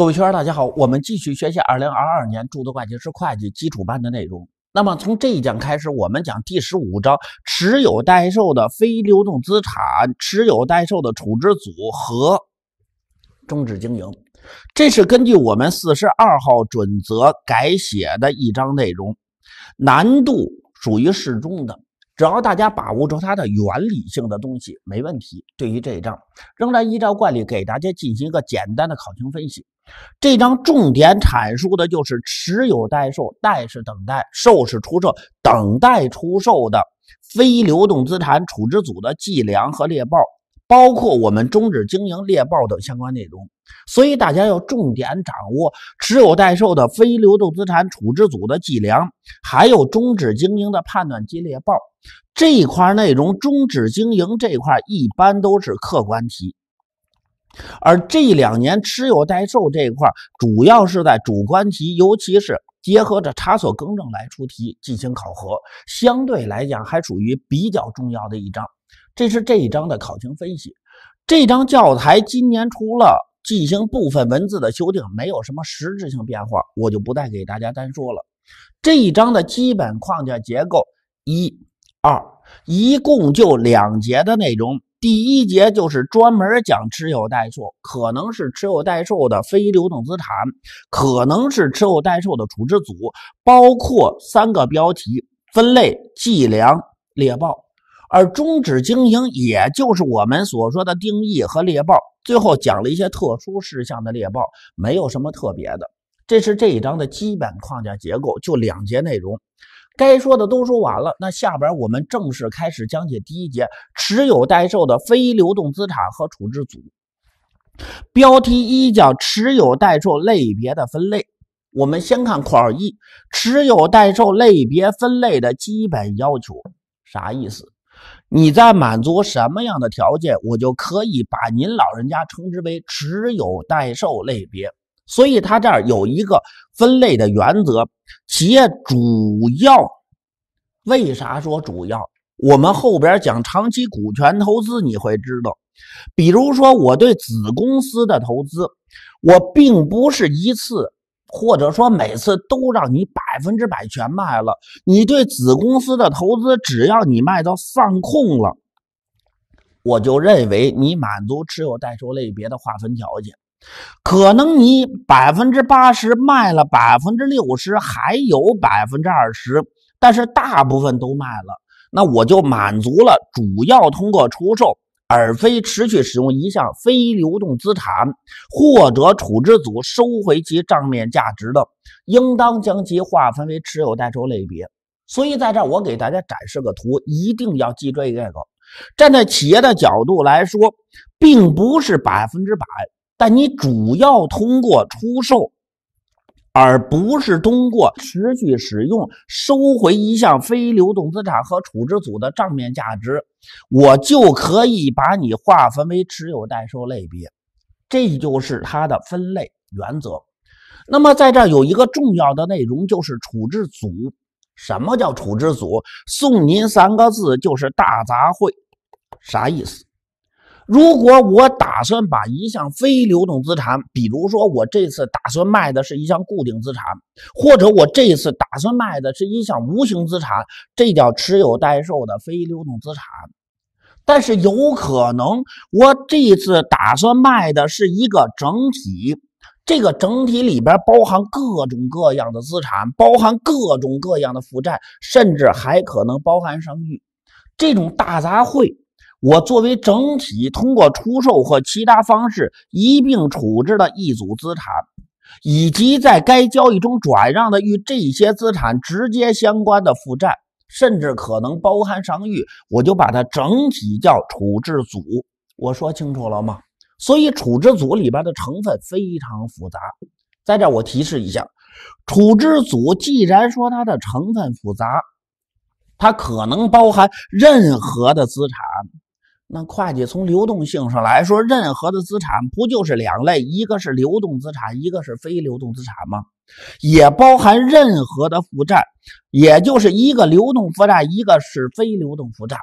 各位学员，大家好，我们继续学习二零二二年注册会计师会计基础班的内容。那么从这一讲开始，我们讲第十五章持有待售的非流动资产、持有待售的处置组和终止经营。这是根据我们四十二号准则改写的一章内容，难度属于适中的，只要大家把握住它的原理性的东西，没问题。对于这一章，仍然依照惯例给大家进行一个简单的考情分析。这章重点阐述的就是持有待售，待是等待，售是出售，等待出售的非流动资产处置组的计量和列报，包括我们终止经营、列报等相关内容。所以大家要重点掌握持有待售的非流动资产处置组的计量，还有终止经营的判断及列报这一块内容。终止经营这块一般都是客观题。而这两年持有待售这一块，主要是在主观题，尤其是结合着差错更正来出题进行考核，相对来讲还属于比较重要的一章。这是这一章的考情分析。这张教材今年除了进行部分文字的修订，没有什么实质性变化，我就不再给大家单说了。这一章的基本框架结构一、二，一共就两节的内容。第一节就是专门讲持有待售，可能是持有待售的非流动资产，可能是持有待售的处置组，包括三个标题：分类、计量、猎豹。而终止经营，也就是我们所说的定义和猎豹。最后讲了一些特殊事项的猎豹，没有什么特别的。这是这一章的基本框架结构，就两节内容。该说的都说完了，那下边我们正式开始讲解第一节持有待售的非流动资产和处置组。标题一叫“持有待售类别的分类，我们先看括号一，持有待售类别分类的基本要求啥意思？你在满足什么样的条件，我就可以把您老人家称之为持有待售类别。所以它这儿有一个分类的原则，企业主要。为啥说主要？我们后边讲长期股权投资，你会知道。比如说，我对子公司的投资，我并不是一次或者说每次都让你百分之百全卖了。你对子公司的投资，只要你卖到放空了，我就认为你满足持有代收类别的划分条件。可能你百分之八十卖了，百分之六十还有百分之二十。但是大部分都卖了，那我就满足了。主要通过出售而非持续使用一项非流动资产或者处置组收回其账面价值的，应当将其划分为持有待售类别。所以在这儿我给大家展示个图，一定要记住这个。站在企业的角度来说，并不是百分之百，但你主要通过出售。而不是通过持续使用收回一项非流动资产和处置组的账面价值，我就可以把你划分为持有代售类别。这就是它的分类原则。那么在这有一个重要的内容，就是处置组。什么叫处置组？送您三个字，就是大杂烩。啥意思？如果我打算把一项非流动资产，比如说我这次打算卖的是一项固定资产，或者我这次打算卖的是一项无形资产，这叫持有待售的非流动资产。但是有可能我这次打算卖的是一个整体，这个整体里边包含各种各样的资产，包含各种各样的负债，甚至还可能包含商誉，这种大杂烩。我作为整体通过出售或其他方式一并处置的一组资产，以及在该交易中转让的与这些资产直接相关的负债，甚至可能包含商誉，我就把它整体叫处置组。我说清楚了吗？所以处置组里边的成分非常复杂。在这我提示一下，处置组既然说它的成分复杂，它可能包含任何的资产。那会计从流动性上来说，任何的资产不就是两类，一个是流动资产，一个是非流动资产吗？也包含任何的负债，也就是一个流动负债，一个是非流动负债。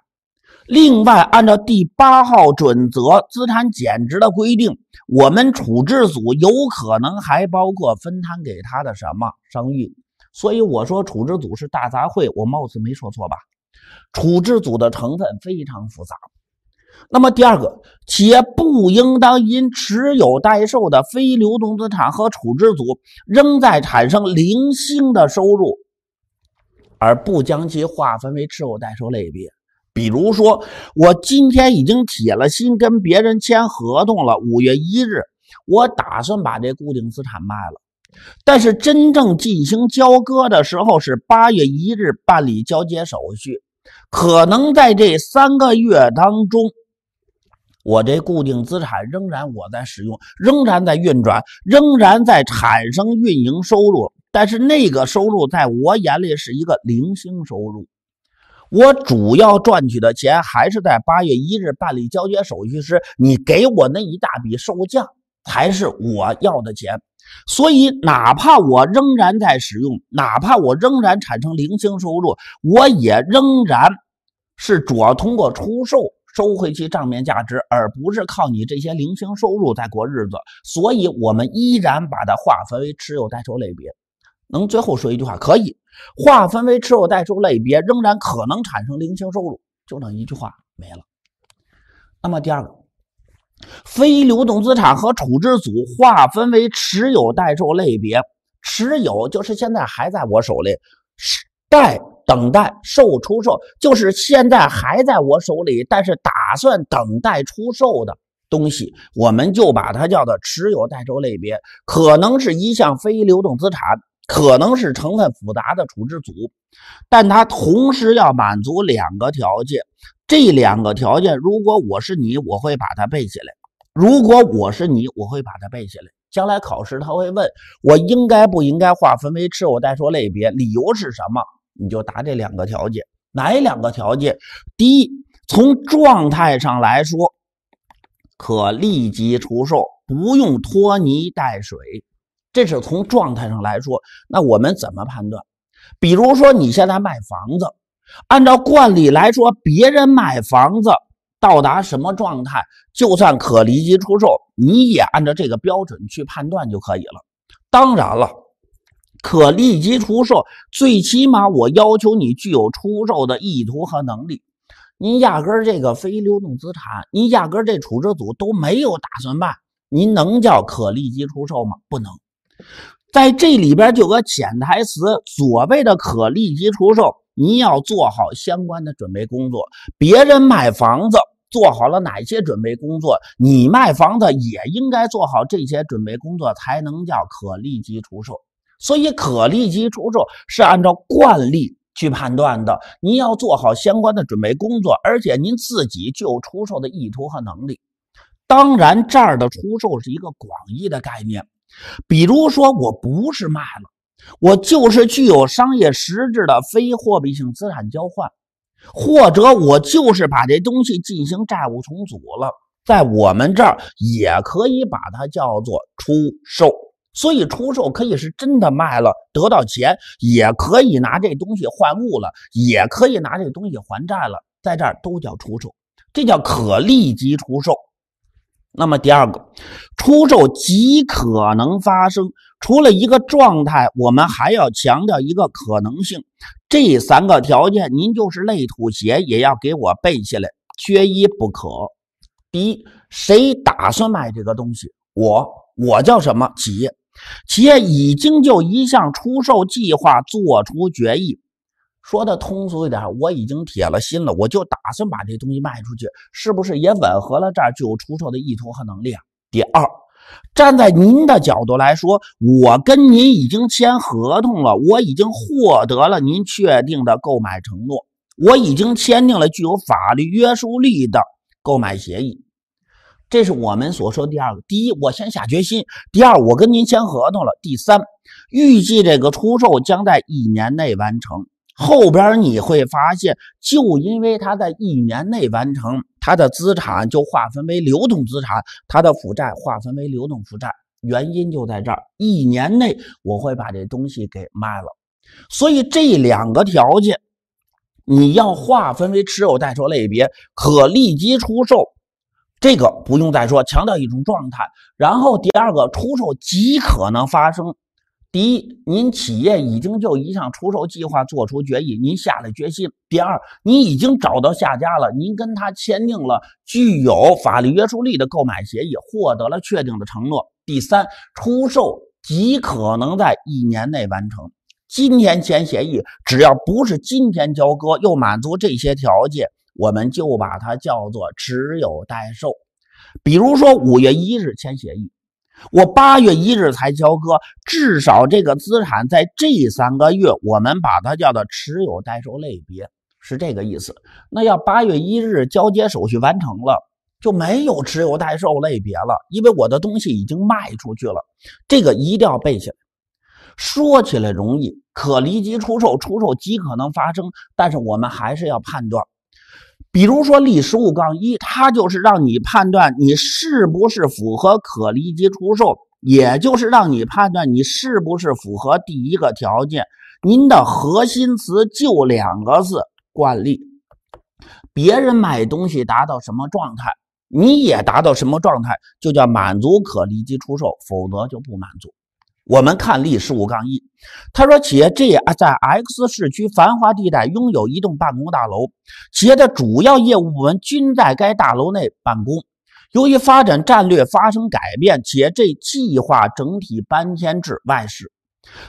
另外，按照第八号准则资产减值的规定，我们处置组有可能还包括分摊给他的什么商誉。所以我说处置组是大杂烩，我貌似没说错吧？处置组的成分非常复杂。那么第二个，企业不应当因持有待售的非流动资产和处置组仍在产生零星的收入，而不将其划分为持有待售类别。比如说，我今天已经铁了心跟别人签合同了，五月一日我打算把这固定资产卖了，但是真正进行交割的时候是八月一日办理交接手续，可能在这三个月当中。我这固定资产仍然我在使用，仍然在运转，仍然在产生运营收入，但是那个收入在我眼里是一个零星收入。我主要赚取的钱还是在八月一日办理交接手续时你给我那一大笔售价才是我要的钱。所以，哪怕我仍然在使用，哪怕我仍然产生零星收入，我也仍然是主要通过出售。收回其账面价值，而不是靠你这些零星收入在过日子，所以我们依然把它划分为持有待售类别。能最后说一句话，可以划分为持有待售类别，仍然可能产生零星收入，就这一句话没了。那么第二个，非流动资产和处置组划分为持有待售类别，持有就是现在还在我手里。待等待售出售就是现在还在我手里，但是打算等待出售的东西，我们就把它叫做持有待售类别。可能是一项非流动资产，可能是成分复杂的处置组，但它同时要满足两个条件。这两个条件，如果我是你，我会把它背下来；如果我是你，我会把它背下来。将来考试他会问我应该不应该划分为持有待售类别，理由是什么？你就答这两个条件，哪两个条件？第一，从状态上来说，可立即出售，不用拖泥带水，这是从状态上来说。那我们怎么判断？比如说你现在卖房子，按照惯例来说，别人卖房子到达什么状态就算可立即出售，你也按照这个标准去判断就可以了。当然了。可立即出售，最起码我要求你具有出售的意图和能力。您压根儿这个非流动资产，您压根儿这处置组都没有打算卖，您能叫可立即出售吗？不能。在这里边就个潜台词：所谓的可立即出售，你要做好相关的准备工作。别人卖房子做好了哪些准备工作，你卖房子也应该做好这些准备工作，才能叫可立即出售。所以，可立即出售是按照惯例去判断的。您要做好相关的准备工作，而且您自己就出售的意图和能力。当然，这儿的出售是一个广义的概念。比如说，我不是卖了，我就是具有商业实质的非货币性资产交换，或者我就是把这东西进行债务重组了，在我们这儿也可以把它叫做出售。所以出售可以是真的卖了得到钱，也可以拿这东西换物了，也可以拿这东西还债了，在这儿都叫出售，这叫可立即出售。那么第二个，出售极可能发生，除了一个状态，我们还要强调一个可能性。这三个条件，您就是累吐血也要给我背下来，缺一不可。第一，谁打算卖这个东西？我，我叫什么企业？企业已经就一项出售计划做出决议，说的通俗一点，我已经铁了心了，我就打算把这东西卖出去，是不是也吻合了这儿具有出售的意图和能力啊？第二，站在您的角度来说，我跟您已经签合同了，我已经获得了您确定的购买承诺，我已经签订了具有法律约束力的购买协议。这是我们所说第二个，第一，我先下决心；第二，我跟您签合同了；第三，预计这个出售将在一年内完成。后边你会发现，就因为他在一年内完成，他的资产就划分为流动资产，他的负债划分为流动负债。原因就在这儿，一年内我会把这东西给卖了。所以这两个条件，你要划分为持有待售类别，可立即出售。这个不用再说，强调一种状态。然后第二个，出售极可能发生。第一，您企业已经就一项出售计划做出决议，您下了决心。第二，您已经找到下家了，您跟他签订了具有法律约束力的购买协议，获得了确定的承诺。第三，出售极可能在一年内完成。今天签协议，只要不是今天交割，又满足这些条件。我们就把它叫做持有待售。比如说，五月一日签协议，我八月一日才交割，至少这个资产在这三个月，我们把它叫做持有待售类别，是这个意思。那要八月一日交接手续完成了，就没有持有待售类别了，因为我的东西已经卖出去了。这个一定要背下来。说起来容易，可立即出售，出售极可能发生，但是我们还是要判断。比如说，例十五杠一，它就是让你判断你是不是符合可立即出售，也就是让你判断你是不是符合第一个条件。您的核心词就两个字：惯例。别人买东西达到什么状态，你也达到什么状态，就叫满足可立即出售，否则就不满足。我们看例十五杠一，他说，企业 G 在 X 市区繁华地带拥有一栋办公大楼，企业的主要业务部门均在该大楼内办公。由于发展战略发生改变，且 G 计划整体搬迁至外市，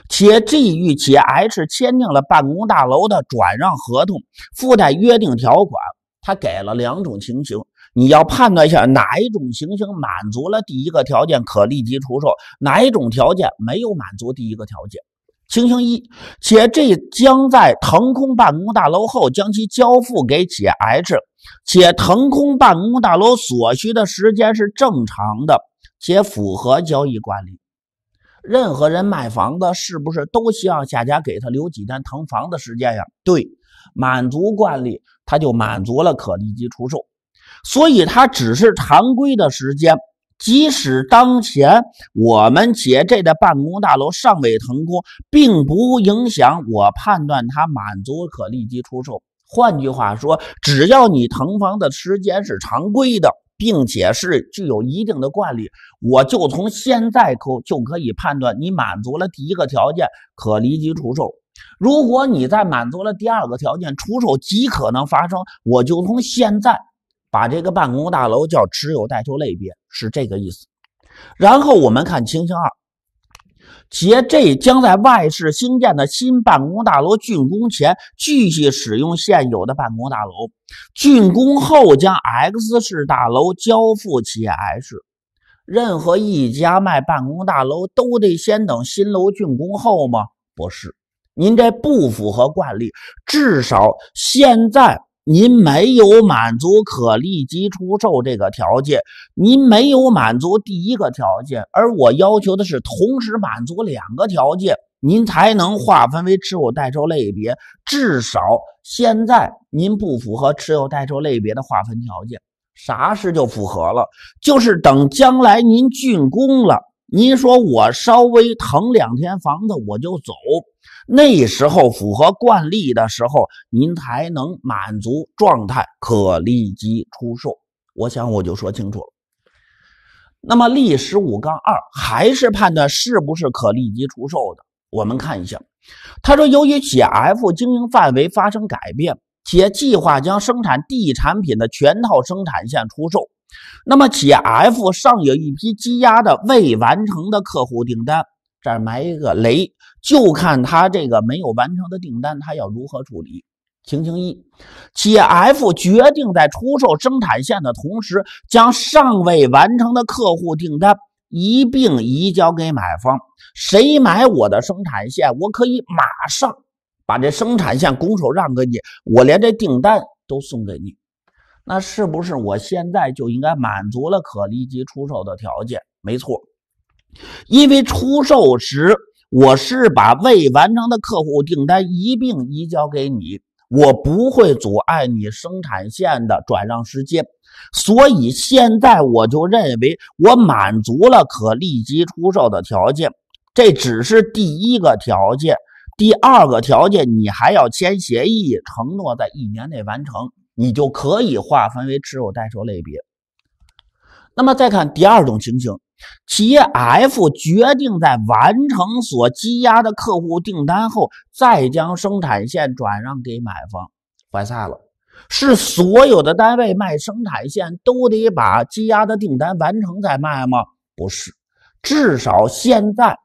且 G 与企业 H 签订了办公大楼的转让合同，附带约定条款。他给了两种情形。你要判断一下哪一种情形满足了第一个条件，可立即出售；哪一种条件没有满足第一个条件。情形一，且这将在腾空办公大楼后将其交付给且 H，且腾空办公大楼所需的时间是正常的，且符合交易惯例。任何人卖房子，是不是都希望下家给他留几天腾房的时间呀？对，满足惯例，他就满足了可立即出售。所以它只是常规的时间，即使当前我们姐这的办公大楼尚未腾空，并不影响我判断它满足可立即出售。换句话说，只要你腾房的时间是常规的，并且是具有一定的惯例，我就从现在扣，就可以判断你满足了第一个条件，可立即出售。如果你再满足了第二个条件，出售极可能发生，我就从现在。把这个办公大楼叫持有待售类别，是这个意思。然后我们看情形二，企业将在外市兴建的新办公大楼竣工前继续使用现有的办公大楼，竣工后将 X 市大楼交付企业 H。任何一家卖办公大楼都得先等新楼竣工后吗？不是，您这不符合惯例。至少现在。您没有满足可立即出售这个条件，您没有满足第一个条件，而我要求的是同时满足两个条件，您才能划分为持有待售类别。至少现在您不符合持有待售类别的划分条件，啥时就符合了？就是等将来您竣工了。您说，我稍微腾两天房子，我就走。那时候符合惯例的时候，您才能满足状态，可立即出售。我想我就说清楚了。那么例十五杠二还是判断是不是可立即出售的？我们看一下，他说，由于企业 F 经营范围发生改变，且计划将生产 D 产品的全套生产线出售。那么，企业 F 上有一批积压的未完成的客户订单，这儿埋一个雷，就看他这个没有完成的订单，他要如何处理？情形一，企业 F 决定在出售生产线的同时，将尚未完成的客户订单一并移交给买方。谁买我的生产线，我可以马上把这生产线拱手让给你，我连这订单都送给你。那是不是我现在就应该满足了可立即出售的条件？没错，因为出售时我是把未完成的客户订单一并移交给你，我不会阻碍你生产线的转让时间，所以现在我就认为我满足了可立即出售的条件。这只是第一个条件，第二个条件你还要签协议，承诺在一年内完成。你就可以划分为持有待售类别。那么再看第二种情形，企业 F 决定在完成所积压的客户订单后再将生产线转让给买方。白菜了，是所有的单位卖生产线都得把积压的订单完成再卖吗？不是，至少现在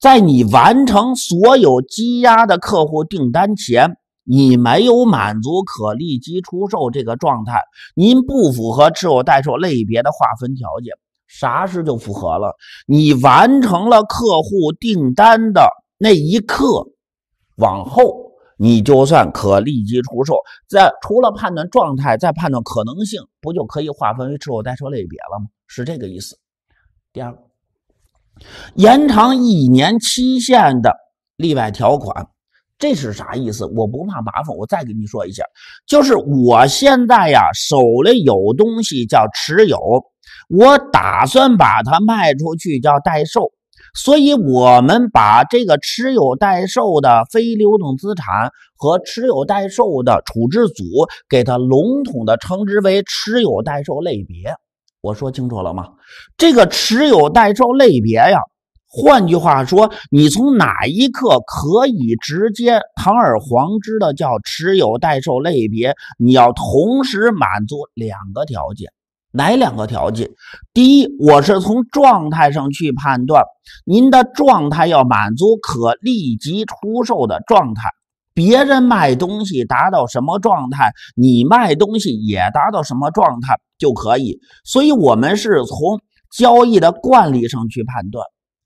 在你完成所有积压的客户订单前。你没有满足可立即出售这个状态，您不符合持有待售类别的划分条件。啥时就符合了？你完成了客户订单的那一刻，往后你就算可立即出售。在除了判断状态，再判断可能性，不就可以划分为持有待售类别了吗？是这个意思。第二，延长一年期限的例外条款。这是啥意思？我不怕麻烦，我再给你说一下，就是我现在呀，手里有东西叫持有，我打算把它卖出去，叫代售，所以我们把这个持有代售的非流动资产和持有代售的处置组，给它笼统的称之为持有代售类别。我说清楚了吗？这个持有代售类别呀。换句话说，你从哪一刻可以直接堂而皇之的叫持有待售类别？你要同时满足两个条件，哪两个条件？第一，我是从状态上去判断，您的状态要满足可立即出售的状态。别人卖东西达到什么状态，你卖东西也达到什么状态就可以。所以，我们是从交易的惯例上去判断。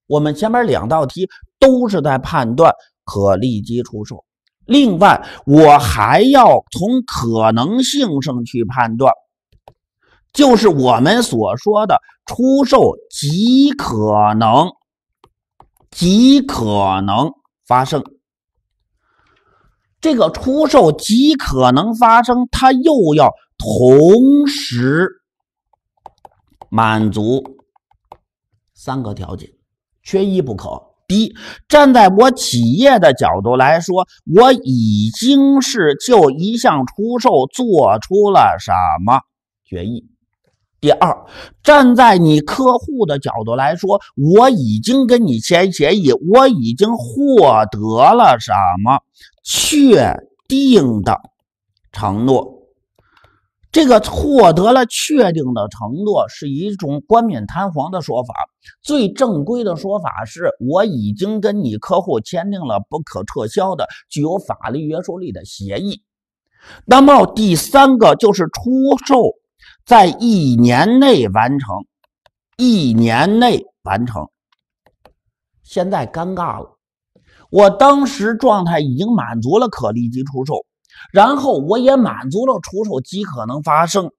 我们前面两道题都是在判断可立即出售。另外，我还要从可能性上去判断，就是我们所说的出售极可能、极可能发生。这个出售极可能发生，它又要同时满足三个条件。缺一不可。第一，站在我企业的角度来说，我已经是就一项出售做出了什么决议；第二，站在你客户的角度来说，我已经跟你签协议，我已经获得了什么确定的承诺。这个获得了确定的承诺是一种冠冕堂皇的说法，最正规的说法是我已经跟你客户签订了不可撤销的、具有法律约束力的协议。那么第三个就是出售，在一年内完成，一年内完成。现在尴尬了，我当时状态已经满足了可立即出售。然后我也满足了出售极可能发生。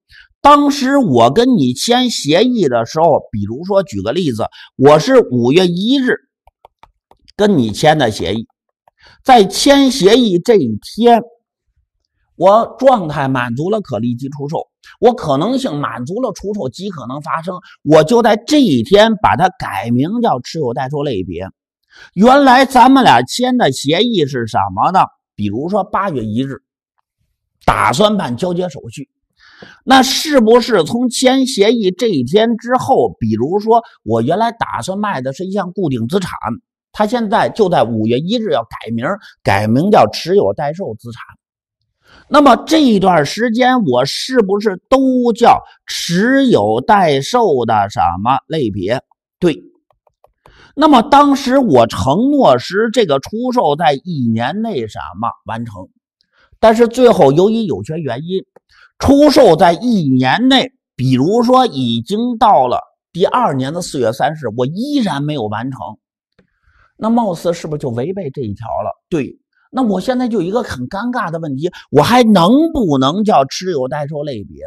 当时我跟你签协议的时候，比如说举个例子，我是五月一日跟你签的协议，在签协议这一天，我状态满足了可立即出售，我可能性满足了出售极可能发生，我就在这一天把它改名叫持有待售类别。原来咱们俩签的协议是什么呢？比如说八月一日。打算办交接手续，那是不是从签协议这一天之后？比如说，我原来打算卖的是一项固定资产，它现在就在五月一日要改名，改名叫持有待售资产。那么这一段时间我是不是都叫持有待售的什么类别？对。那么当时我承诺时，这个出售在一年内什么完成？但是最后，由于有些原因，出售在一年内，比如说已经到了第二年的四月三十，我依然没有完成，那貌似是不是就违背这一条了？对，那我现在就一个很尴尬的问题，我还能不能叫持有待售类别？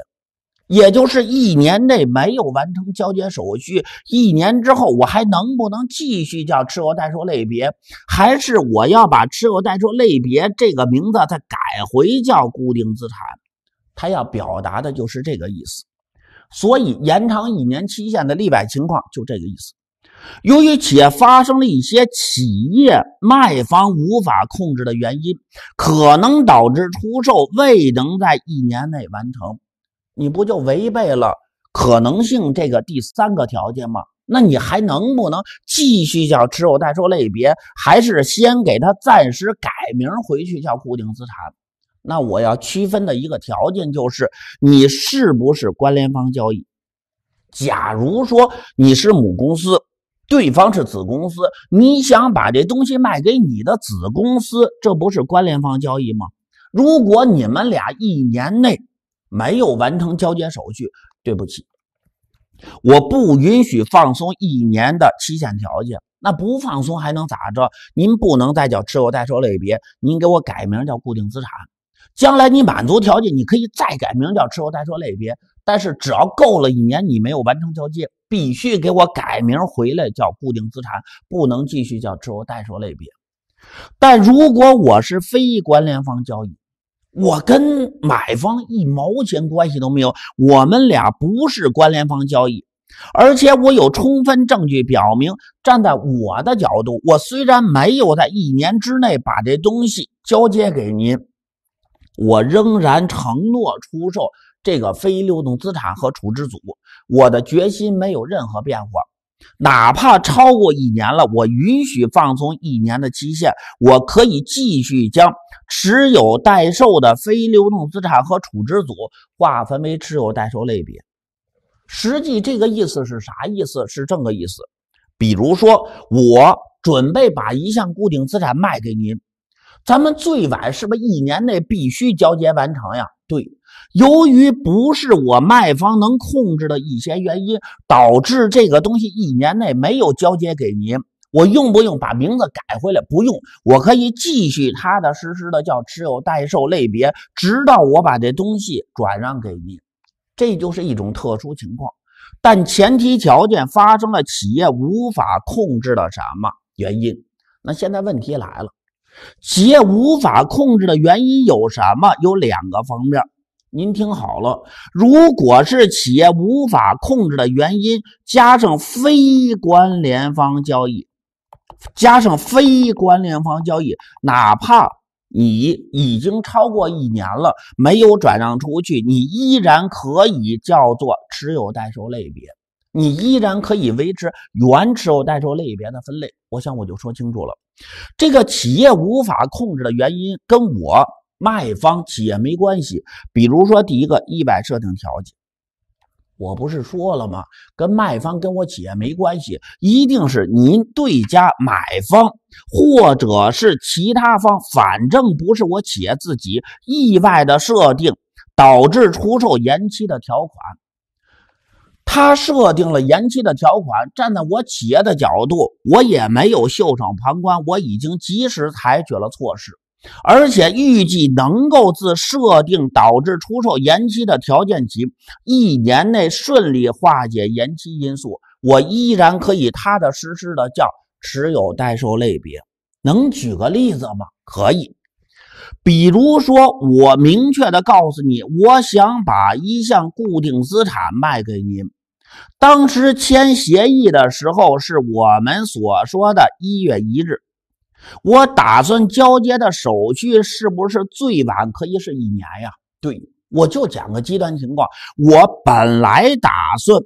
也就是一年内没有完成交接手续，一年之后我还能不能继续叫持有代售类别？还是我要把持有代售类别这个名字再改回叫固定资产？他要表达的就是这个意思。所以延长一年期限的例外情况就这个意思。由于企业发生了一些企业卖方无法控制的原因，可能导致出售未能在一年内完成。你不就违背了可能性这个第三个条件吗？那你还能不能继续叫持有？代收类别，还是先给它暂时改名回去叫固定资产？那我要区分的一个条件就是你是不是关联方交易？假如说你是母公司，对方是子公司，你想把这东西卖给你的子公司，这不是关联方交易吗？如果你们俩一年内。没有完成交接手续，对不起，我不允许放松一年的期限条件。那不放松还能咋着？您不能再叫持有代收类别，您给我改名叫固定资产。将来你满足条件，你可以再改名叫持有代收类别。但是只要够了一年，你没有完成交接，必须给我改名回来叫固定资产，不能继续叫持有代收类别。但如果我是非关联方交易。我跟买方一毛钱关系都没有，我们俩不是关联方交易，而且我有充分证据表明，站在我的角度，我虽然没有在一年之内把这东西交接给您，我仍然承诺出售这个非流动资产和处置组，我的决心没有任何变化。哪怕超过一年了，我允许放松一年的期限，我可以继续将持有待售的非流动资产和处置组划分为持有待售类别。实际这个意思是啥意思？是这个意思。比如说，我准备把一项固定资产卖给您，咱们最晚是不是一年内必须交接完成呀？对。由于不是我卖方能控制的一些原因，导致这个东西一年内没有交接给您，我用不用把名字改回来？不用，我可以继续踏踏实实的叫持有待售类别，直到我把这东西转让给您。这就是一种特殊情况，但前提条件发生了企业无法控制的什么原因？那现在问题来了，企业无法控制的原因有什么？有两个方面。您听好了，如果是企业无法控制的原因，加上非关联方交易，加上非关联方交易，哪怕你已经超过一年了没有转让出去，你依然可以叫做持有待售类别，你依然可以维持原持有待售类别的分类。我想我就说清楚了，这个企业无法控制的原因跟我。卖方企业没关系，比如说第一个意外设定条件，我不是说了吗？跟卖方跟我企业没关系，一定是您对家买方或者是其他方，反正不是我企业自己意外的设定导致出售延期的条款。他设定了延期的条款，站在我企业的角度，我也没有袖手旁观，我已经及时采取了措施。而且预计能够自设定导致出售延期的条件起一年内顺利化解延期因素，我依然可以踏踏实实的叫持有待售类别。能举个例子吗？可以，比如说我明确的告诉你，我想把一项固定资产卖给您，当时签协议的时候是我们所说的一月一日。我打算交接的手续是不是最晚可以是一年呀？对，我就讲个极端情况，我本来打算，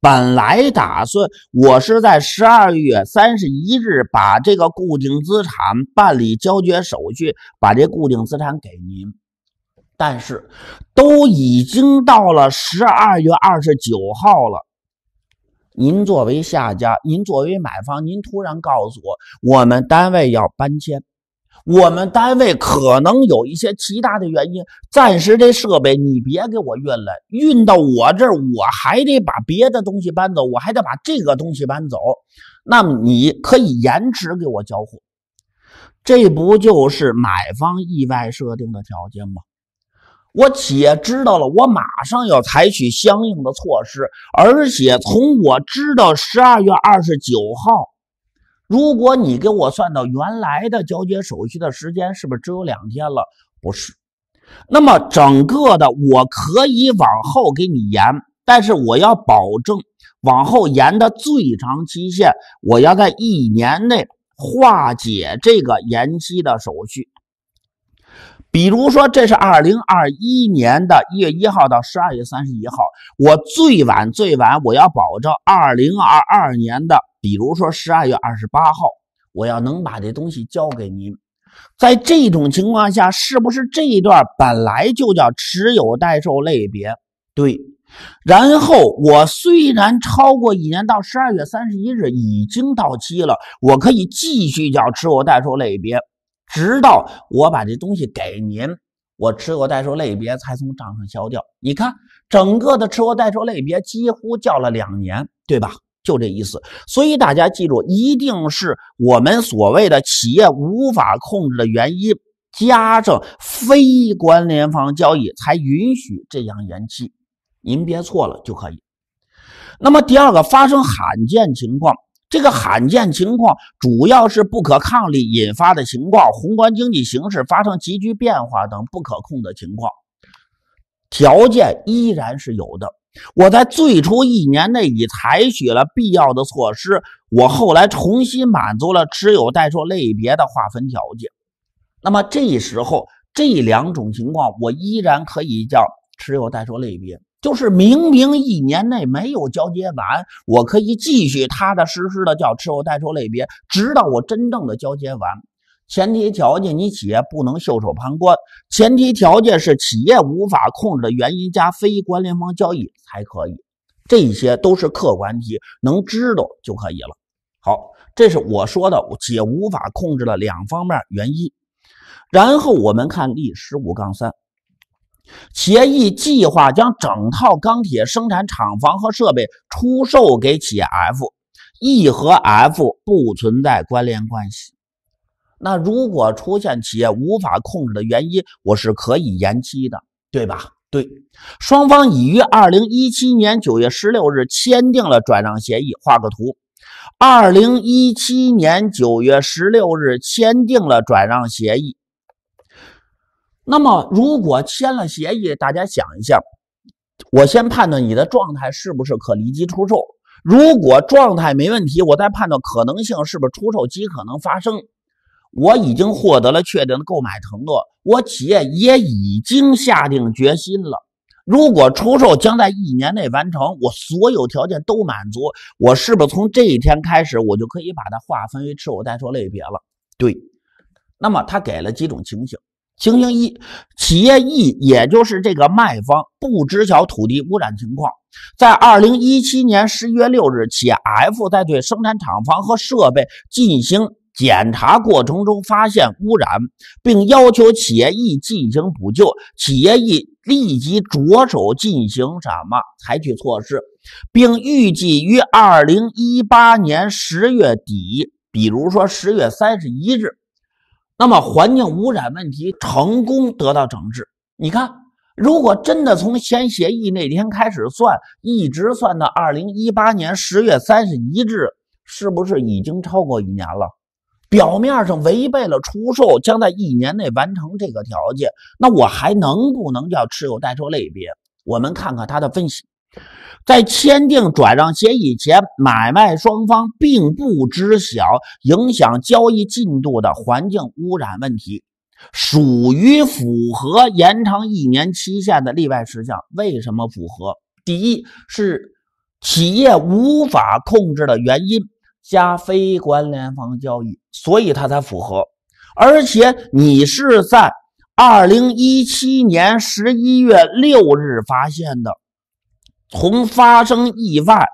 本来打算，我是在十二月三十一日把这个固定资产办理交接手续，把这固定资产给您，但是都已经到了十二月二十九号了。您作为下家，您作为买方，您突然告诉我，我们单位要搬迁，我们单位可能有一些其他的原因，暂时这设备你别给我运了，运到我这儿我还得把别的东西搬走，我还得把这个东西搬走，那么你可以延迟给我交货，这不就是买方意外设定的条件吗？我企业知道了，我马上要采取相应的措施，而且从我知道十二月二十九号，如果你给我算到原来的交接手续的时间，是不是只有两天了？不是，那么整个的我可以往后给你延，但是我要保证往后延的最长期限，我要在一年内化解这个延期的手续。比如说，这是二零二一年的一月一号到十二月三十一号，我最晚最晚我要保证二零二二年的，比如说十二月二十八号，我要能把这东西交给您。在这种情况下，是不是这一段本来就叫持有待售类别？对，然后我虽然超过一年到十二月三十一日已经到期了，我可以继续叫持有待售类别。直到我把这东西给您，我吃货代收类别才从账上消掉。你看，整个的吃货代收类别几乎叫了两年，对吧？就这意思。所以大家记住，一定是我们所谓的企业无法控制的原因，加上非关联方交易，才允许这样延期。您别错了就可以。那么第二个，发生罕见情况。这个罕见情况主要是不可抗力引发的情况、宏观经济形势发生急剧变化等不可控的情况，条件依然是有的。我在最初一年内已采取了必要的措施，我后来重新满足了持有代售类别的划分条件。那么这时候这两种情况，我依然可以叫持有代售类别。就是明明一年内没有交接完，我可以继续踏踏实实的叫持有代收类别，直到我真正的交接完。前提条件，你企业不能袖手旁观。前提条件是企业无法控制的原因加非关联方交易才可以。这些都是客观题，能知道就可以了。好，这是我说的企业无法控制的两方面原因。然后我们看例十五杠三。协议计划将整套钢铁生产厂房和设备出售给企业 F，E 和 F 不存在关联关系。那如果出现企业无法控制的原因，我是可以延期的，对吧？对，双方已于二零一七年九月十六日签订了转让协议。画个图，二零一七年九月十六日签订了转让协议。那么，如果签了协议，大家想一下，我先判断你的状态是不是可立即出售。如果状态没问题，我再判断可能性是不是出售极可能发生。我已经获得了确定的购买承诺，我企业也已经下定决心了。如果出售将在一年内完成，我所有条件都满足，我是不是从这一天开始，我就可以把它划分为持有待售类别了？对。那么，他给了几种情形？情形一，企业 E 也就是这个卖方不知晓土地污染情况，在二零一七年十月六日企业 f 在对生产厂房和设备进行检查过程中发现污染，并要求企业 E 进行补救。企业 E 立即着手进行什么？采取措施，并预计于二零一八年十月底，比如说十月三十一日。那么环境污染问题成功得到整治，你看，如果真的从签协议那天开始算，一直算到二零一八年十月三十一日，是不是已经超过一年了？表面上违背了出售将在一年内完成这个条件，那我还能不能叫持有待售类别？我们看看他的分析。在签订转让协议前，买卖双方并不知晓影响交易进度的环境污染问题，属于符合延长一年期限的例外事项。为什么符合？第一是企业无法控制的原因，加非关联方交易，所以它才符合。而且你是在二零一七年十一月六日发现的。从发生意外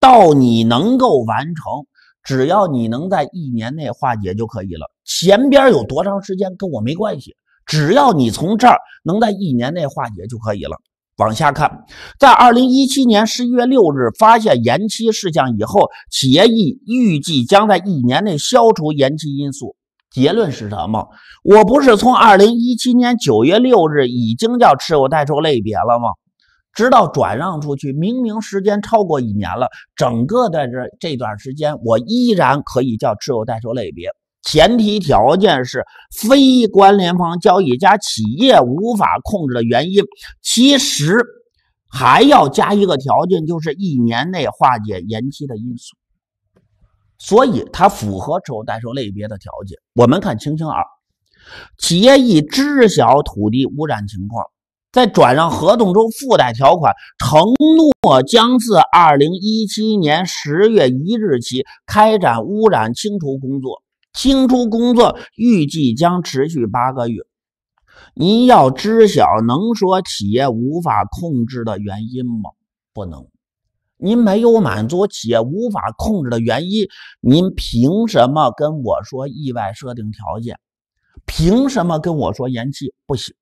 到你能够完成，只要你能在一年内化解就可以了。前边有多长时间跟我没关系，只要你从这儿能在一年内化解就可以了。往下看，在二零一七年十一月六日发现延期事项以后，协议预计将在一年内消除延期因素。结论是什么？我不是从二零一七年九月六日已经叫持有代售类别了吗？直到转让出去，明明时间超过一年了，整个在这这段时间，我依然可以叫持有代售类别。前提条件是非关联方交易加企业无法控制的原因，其实还要加一个条件，就是一年内化解延期的因素，所以它符合持有代售类别的条件。我们看情形二，企业已知晓土地污染情况。在转让合同中附带条款承诺，将自二零一七年十月一日起开展污染清除工作，清除工作预计将持续八个月。您要知晓能说企业无法控制的原因吗？不能，您没有满足企业无法控制的原因，您凭什么跟我说意外设定条件？凭什么跟我说延期？不行。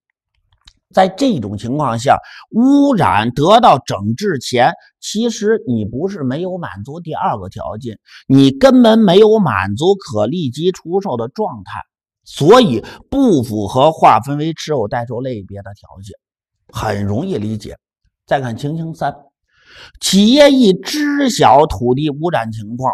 在这种情况下，污染得到整治前，其实你不是没有满足第二个条件，你根本没有满足可立即出售的状态，所以不符合划分为持有待售类别的条件，很容易理解。再看情形三，企业一知晓土地污染情况。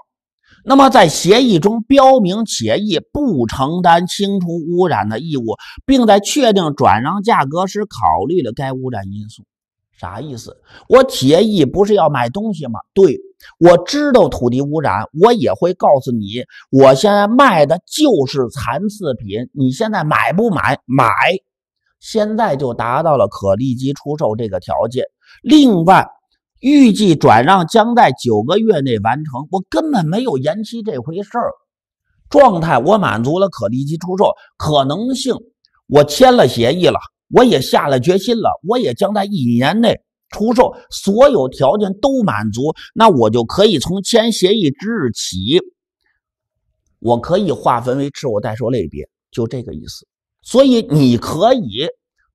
那么在协议中标明，协议不承担清除污染的义务，并在确定转让价格时考虑了该污染因素，啥意思？我协议不是要买东西吗？对我知道土地污染，我也会告诉你，我现在卖的就是残次品，你现在买不买？买，现在就达到了可立即出售这个条件。另外。预计转让将在九个月内完成。我根本没有延期这回事儿。状态我满足了，可立即出售可能性。我签了协议了，我也下了决心了，我也将在一年内出售。所有条件都满足，那我就可以从签协议之日起，我可以划分为持有待售类别，就这个意思。所以你可以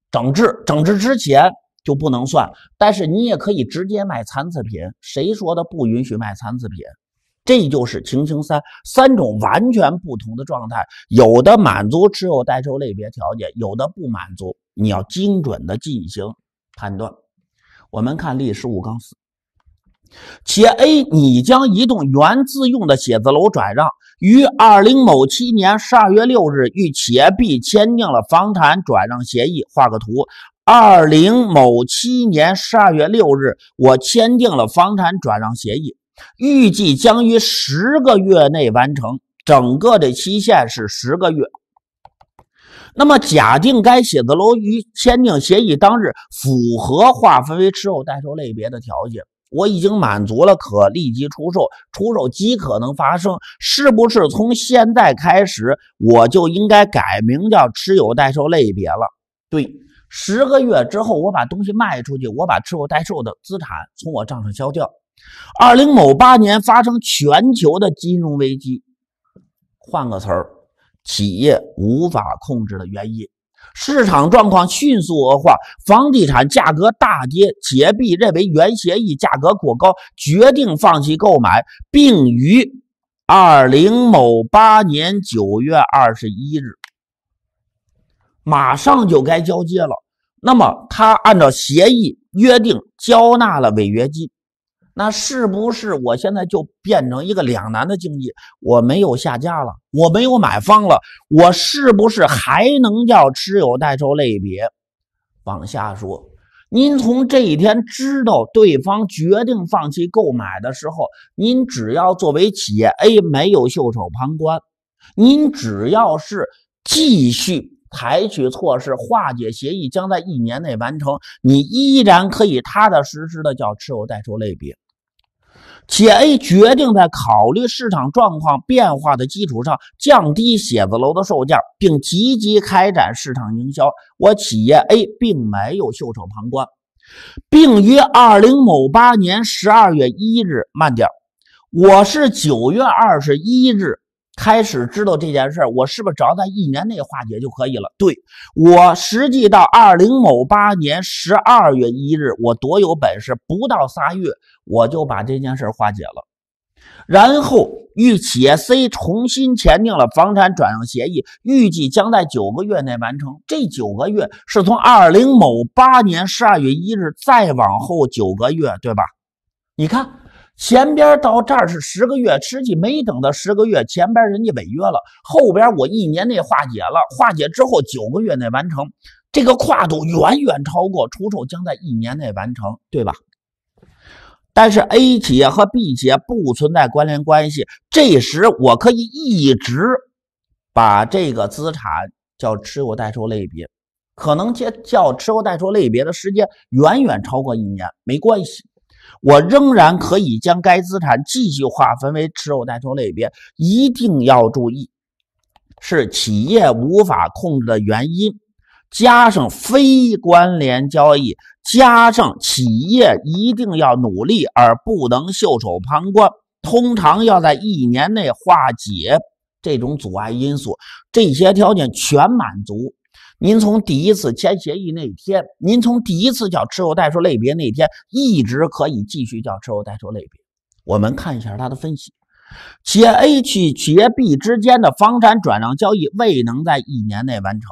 整治，整治之前。就不能算，但是你也可以直接卖残次品。谁说的不允许卖残次品？这就是情形三，三种完全不同的状态，有的满足持有代售类别条件，有的不满足，你要精准的进行判断。我们看例十五杠四，且 A，你将一栋原自用的写字楼转让于二零某七年十二月六日，与企业 B 签订了房产转让协议。画个图。二零某七年十二月六日，我签订了房产转让协议，预计将于十个月内完成。整个的期限是十个月。那么，假定该写字楼于签订协议当日符合划分为持有待售类别的条件，我已经满足了可立即出售，出售极可能发生。是不是从现在开始，我就应该改名叫持有待售类别了？对。十个月之后，我把东西卖出去，我把持有代售的资产从我账上销掉。二零某八年发生全球的金融危机，换个词儿，企业无法控制的原因，市场状况迅速恶化，房地产价格大跌。业比认为原协议价格过高，决定放弃购买，并于二零某八年九月二十一日，马上就该交接了。那么他按照协议约定交纳了违约金，那是不是我现在就变成一个两难的境地？我没有下架了，我没有买方了，我是不是还能叫持有代售类别？往下说，您从这一天知道对方决定放弃购买的时候，您只要作为企业 A 没有袖手旁观，您只要是继续。采取措施化解协议将在一年内完成。你依然可以踏踏实实的叫持有待售类别。企业 A 决定在考虑市场状况变化的基础上，降低写字楼的售价，并积极开展市场营销。我企业 A 并没有袖手旁观，并于二零某八年十二月一日，慢点我是九月二十一日。开始知道这件事儿，我是不是只要在一年内化解就可以了？对我实际到二零某八年十二月一日，我多有本事，不到仨月我就把这件事化解了。然后，与企业 C 重新签订了房产转让协议，预计将在九个月内完成。这九个月是从二零某八年十二月一日再往后九个月，对吧？你看。前边到这儿是十个月，实际没等到十个月。前边人家违约了，后边我一年内化解了，化解之后九个月内完成，这个跨度远远超过出售将在一年内完成，对吧？但是 A 企业和 B 企业不存在关联关系，这时我可以一直把这个资产叫持有代售类别，可能叫叫持有代售类别的时间远远超过一年，没关系。我仍然可以将该资产继续划分为持有待售类别。一定要注意，是企业无法控制的原因，加上非关联交易，加上企业一定要努力而不能袖手旁观，通常要在一年内化解这种阻碍因素。这些条件全满足。您从第一次签协议那天，您从第一次叫持有代售类别那天，一直可以继续叫持有代售类别。我们看一下它的分析，企业 A 与企业 B 之间的房产转让交易未能在一年内完成，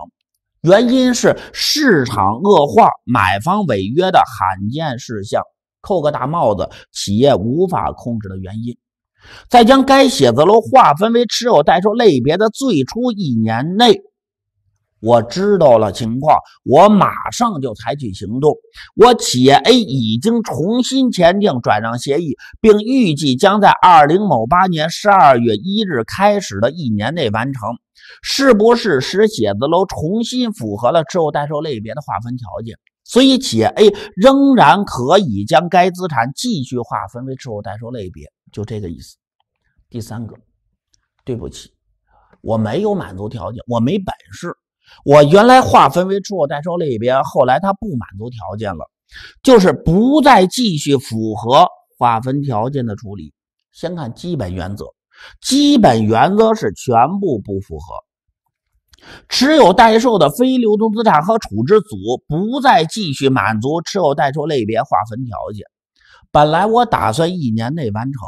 原因是市场恶化、买方违约的罕见事项，扣个大帽子，企业无法控制的原因。在将该写字楼划分为持有代售类别的最初一年内。我知道了情况，我马上就采取行动。我企业 A 已经重新签订转让协议，并预计将在二零某八年十二月一日开始的一年内完成。是不是使写字楼重新符合了持有代售类别的划分条件？所以企业 A 仍然可以将该资产继续划分为持有代售类别，就这个意思。第三个，对不起，我没有满足条件，我没本事。我原来划分为持有代售类别，后来它不满足条件了，就是不再继续符合划分条件的处理。先看基本原则，基本原则是全部不符合持有待售的非流动资产和处置组不再继续满足持有代售类别划分条件。本来我打算一年内完成，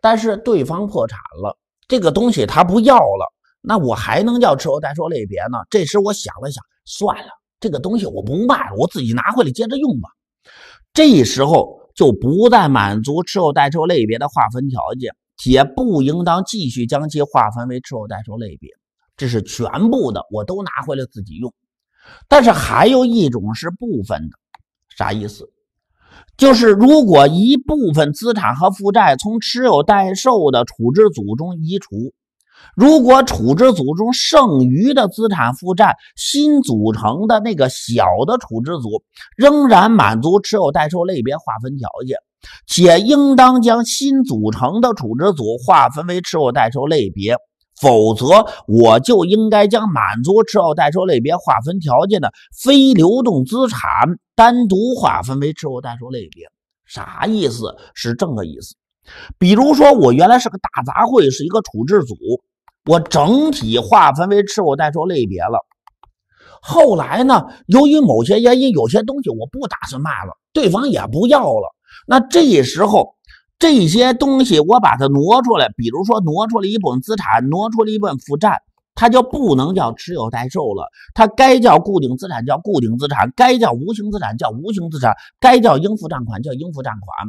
但是对方破产了，这个东西他不要了。那我还能叫持有代售类别呢？这时我想了想，算了，这个东西我不卖了，我自己拿回来接着用吧。这时候就不再满足持有代售类别的划分条件，也不应当继续将其划分为持有代售类别。这是全部的，我都拿回来自己用。但是还有一种是部分的，啥意思？就是如果一部分资产和负债从持有代售的处置组中移除。如果处置组中剩余的资产负债新组成的那个小的处置组仍然满足持有待售类别划分条件，且应当将新组成的处置组划分为持有待售类别，否则我就应该将满足持有待售类别划分条件的非流动资产单独划分为持有待售类别。啥意思？是这个意思。比如说，我原来是个大杂烩，是一个处置组。我整体划分为持有待售类别了。后来呢，由于某些原因，有些东西我不打算卖了，对方也不要了。那这时候这些东西，我把它挪出来，比如说挪出了一部分资产，挪出了一部分负债，它就不能叫持有待售了，它该叫固定资产叫固定资产，该叫无形资产叫无形资产，该叫应付账款叫应付账款。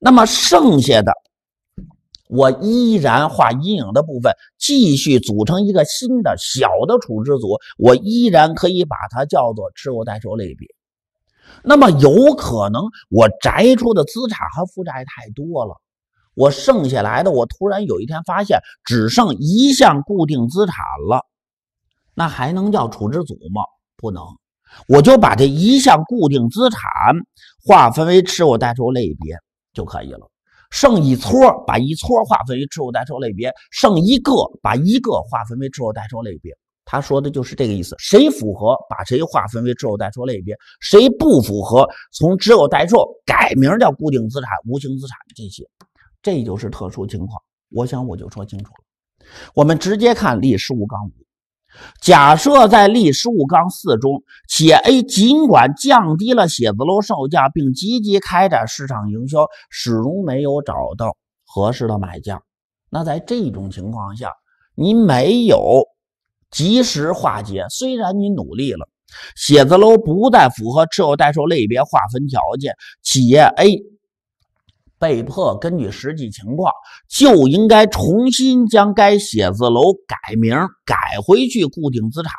那么剩下的。我依然画阴影的部分，继续组成一个新的小的处置组，我依然可以把它叫做持有待售类别。那么有可能我摘出的资产和负债太多了，我剩下来的我突然有一天发现只剩一项固定资产了，那还能叫处置组吗？不能，我就把这一项固定资产划分为持有待售类别就可以了。剩一撮把一撮划分为持有代售类别；剩一个，把一个划分为持有代售类别。他说的就是这个意思。谁符合，把谁划分为持有代售类别；谁不符合，从持有代售改名叫固定资产、无形资产这些。这就是特殊情况。我想我就说清楚了。我们直接看《例十五杠五》。假设在历十五杠四中，企业 A 尽管降低了写字楼售价，并积极开展市场营销，始终没有找到合适的买家。那在这种情况下，你没有及时化解，虽然你努力了，写字楼不再符合持有待售类别划分条件，企业 A。被迫根据实际情况，就应该重新将该写字楼改名改回去固定资产。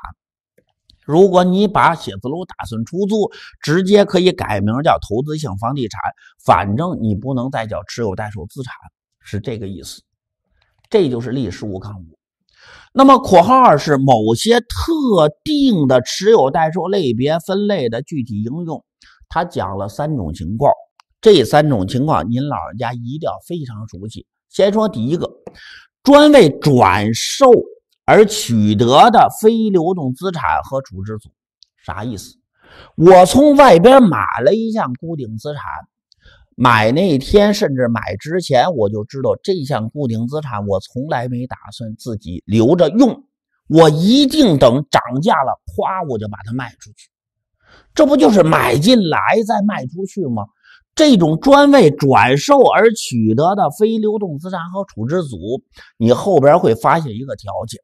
如果你把写字楼打算出租，直接可以改名叫投资性房地产，反正你不能再叫持有待售资产，是这个意思。这就是历史五杠五。那么，括号二是某些特定的持有待售类别分类的具体应用，它讲了三种情况。这三种情况，您老人家一定要非常熟悉。先说第一个，专为转售而取得的非流动资产和处置组，啥意思？我从外边买了一项固定资产，买那天甚至买之前，我就知道这项固定资产我从来没打算自己留着用，我一定等涨价了，咵我就把它卖出去。这不就是买进来再卖出去吗？这种专为转售而取得的非流动资产和处置组，你后边会发现一个条件：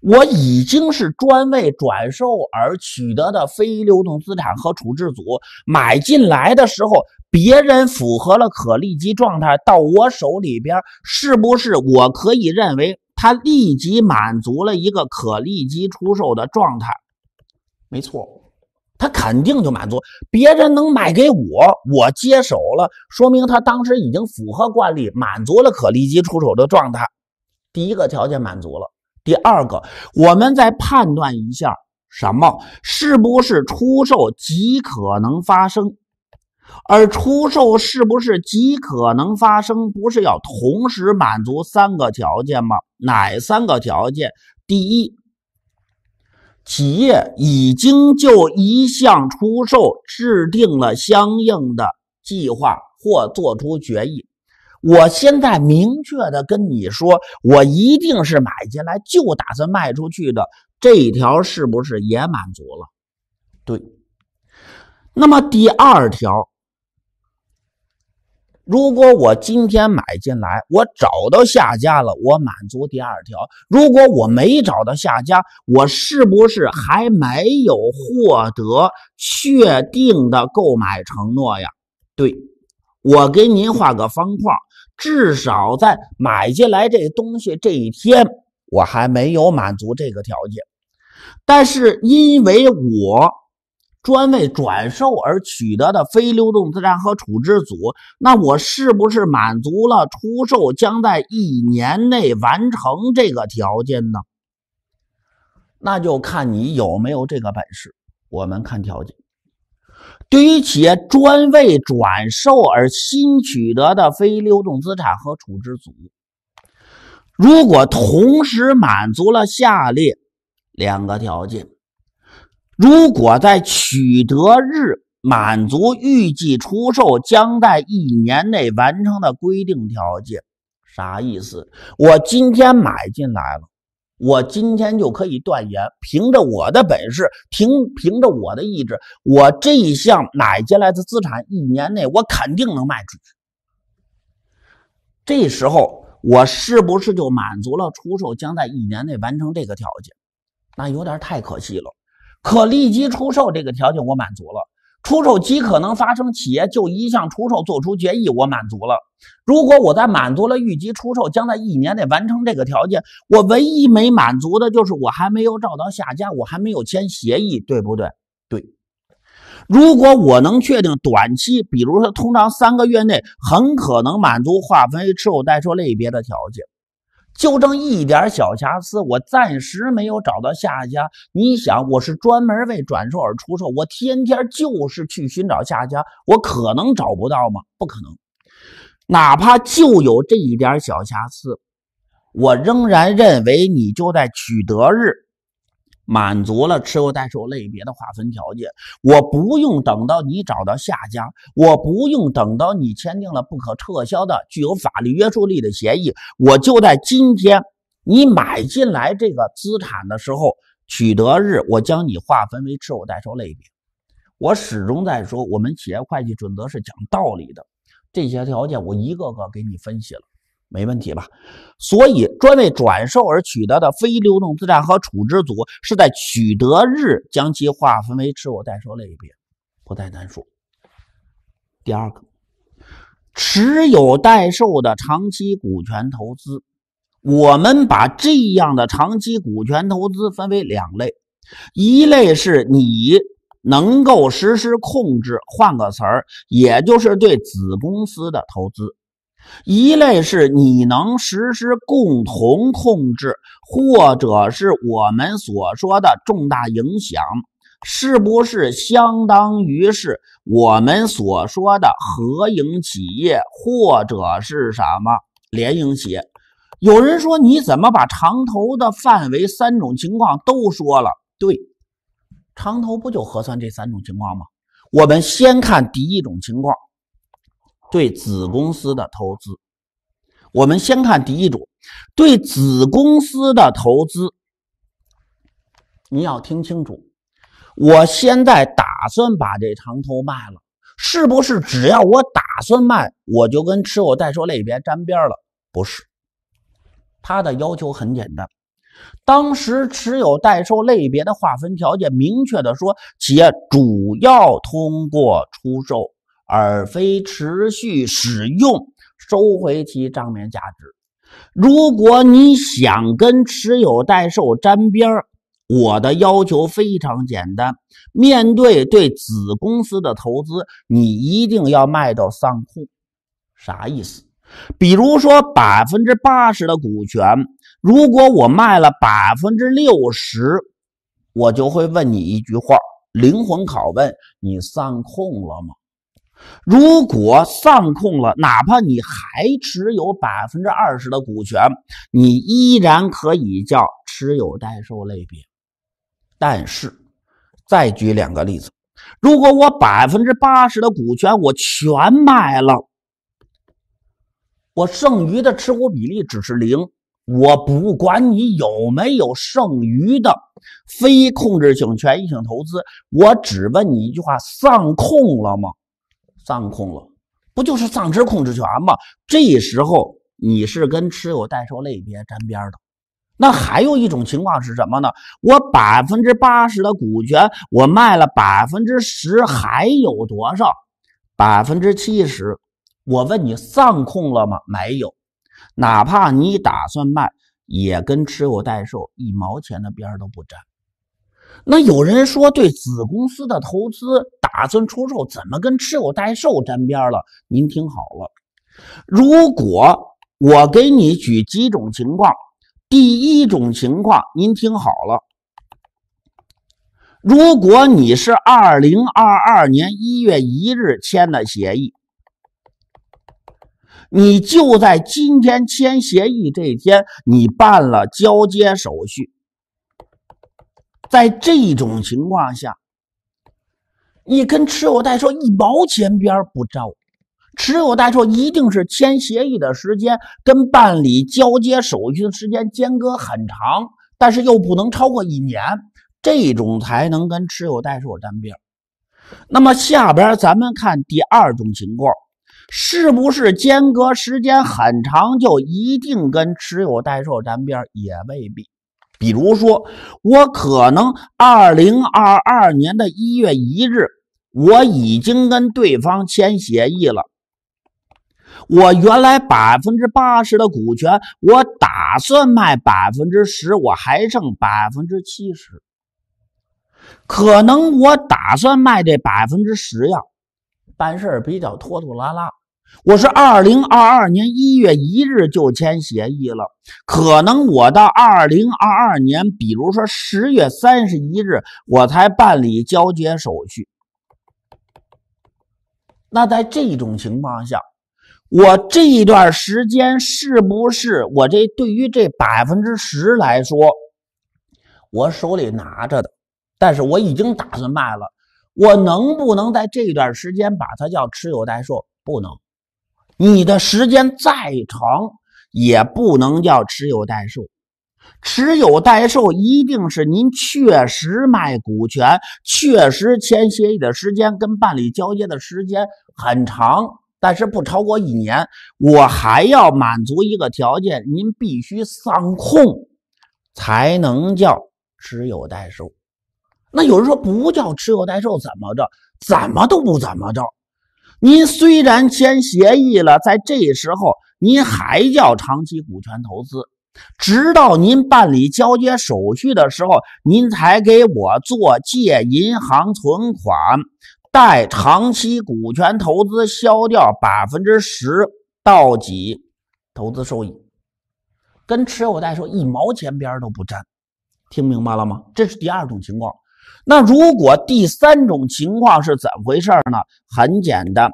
我已经是专为转售而取得的非流动资产和处置组，买进来的时候别人符合了可立即状态，到我手里边是不是我可以认为他立即满足了一个可立即出售的状态？没错。他肯定就满足，别人能卖给我，我接手了，说明他当时已经符合惯例，满足了可立即出手的状态，第一个条件满足了。第二个，我们再判断一下，什么是不是出售极可能发生，而出售是不是极可能发生，不是要同时满足三个条件吗？哪三个条件？第一。企业已经就一项出售制定了相应的计划或作出决议。我现在明确的跟你说，我一定是买进来就打算卖出去的。这一条是不是也满足了？对。那么第二条。如果我今天买进来，我找到下家了，我满足第二条。如果我没找到下家，我是不是还没有获得确定的购买承诺呀？对，我给您画个方框，至少在买进来这东西这一天，我还没有满足这个条件。但是因为我。专为转售而取得的非流动资产和处置组，那我是不是满足了出售将在一年内完成这个条件呢？那就看你有没有这个本事。我们看条件：对于企业专为转售而新取得的非流动资产和处置组，如果同时满足了下列两个条件。如果在取得日满足预计出售将在一年内完成的规定条件，啥意思？我今天买进来了，我今天就可以断言，凭着我的本事，凭凭着我的意志，我这一项买进来的资产，一年内我肯定能卖出去。这时候我是不是就满足了出售将在一年内完成这个条件？那有点太可惜了。可立即出售这个条件我满足了，出售极可能发生，企业就一项出售做出决议，我满足了。如果我在满足了预计出售将在一年内完成这个条件，我唯一没满足的就是我还没有找到下家，我还没有签协议，对不对？对。如果我能确定短期，比如说通常三个月内，很可能满足划分为持有待售类别的条件。就这一点小瑕疵，我暂时没有找到下家。你想，我是专门为转售而出售，我天天就是去寻找下家，我可能找不到吗？不可能，哪怕就有这一点小瑕疵，我仍然认为你就在取得日。满足了持有待售类别的划分条件，我不用等到你找到下家，我不用等到你签订了不可撤销的具有法律约束力的协议，我就在今天你买进来这个资产的时候，取得日，我将你划分为持有代售类别。我始终在说，我们企业会计准则是讲道理的，这些条件我一个个给你分析了。没问题吧？所以专为转售而取得的非流动资产和处置组，是在取得日将其划分为持有代售类别，不再单数。第二个，持有代售的长期股权投资，我们把这样的长期股权投资分为两类，一类是你能够实施控制，换个词儿，也就是对子公司的投资。一类是你能实施共同控制，或者是我们所说的重大影响，是不是相当于是我们所说的合营企业，或者是什么联营企业？有人说，你怎么把长投的范围三种情况都说了？对，长投不就核算这三种情况吗？我们先看第一种情况。对子公司的投资，我们先看第一种。对子公司的投资，你要听清楚，我现在打算把这长投卖了，是不是？只要我打算卖，我就跟持有待售类别沾边了？不是，他的要求很简单，当时持有待售类别的划分条件明确的说，企业主要通过出售。而非持续使用收回其账面价值。如果你想跟持有待售沾边我的要求非常简单：面对对子公司的投资，你一定要卖到上户。啥意思？比如说百分之八十的股权，如果我卖了百分之六十，我就会问你一句话：灵魂拷问，你上控了吗？如果上控了，哪怕你还持有百分之二十的股权，你依然可以叫持有待售类别。但是，再举两个例子：如果我百分之八十的股权我全卖了，我剩余的持股比例只是零，我不管你有没有剩余的非控制性权益性投资，我只问你一句话：上控了吗？上控了，不就是丧失控制权吗？这时候你是跟持有代售类别沾边的。那还有一种情况是什么呢？我百分之八十的股权，我卖了百分之十，还有多少？百分之七十。我问你，上控了吗？没有。哪怕你打算卖，也跟持有代售一毛钱的边都不沾。那有人说，对子公司的投资打算出售，怎么跟持有待售沾边了？您听好了，如果我给你举几种情况，第一种情况，您听好了，如果你是二零二二年一月一日签的协议，你就在今天签协议这天，你办了交接手续。在这种情况下，你跟持有代售一毛钱边不着，持有代售一定是签协议的时间跟办理交接手续的时间间隔很长，但是又不能超过一年，这种才能跟持有代售沾边。那么下边咱们看第二种情况，是不是间隔时间很长就一定跟持有代售沾边？也未必。比如说，我可能二零二二年的一月一日，我已经跟对方签协议了。我原来百分之八十的股权，我打算卖百分之十，我还剩百分之七十。可能我打算卖这百分之十呀，办事比较拖拖拉拉。我是二零二二年一月一日就签协议了，可能我到二零二二年，比如说十月三十一日，我才办理交接手续。那在这种情况下，我这段时间是不是我这对于这百分之十来说，我手里拿着的，但是我已经打算卖了，我能不能在这段时间把它叫持有待售？不能。你的时间再长，也不能叫持有待售。持有待售一定是您确实卖股权，确实签协议的时间跟办理交接的时间很长，但是不超过一年。我还要满足一个条件，您必须上控，才能叫持有待售。那有人说不叫持有待售怎么着？怎么都不怎么着。您虽然签协议了，在这时候您还叫长期股权投资，直到您办理交接手续的时候，您才给我做借银行存款，贷长期股权投资，消掉百分之十到几投资收益，跟持有代收一毛钱边都不沾，听明白了吗？这是第二种情况。那如果第三种情况是怎么回事呢？很简单，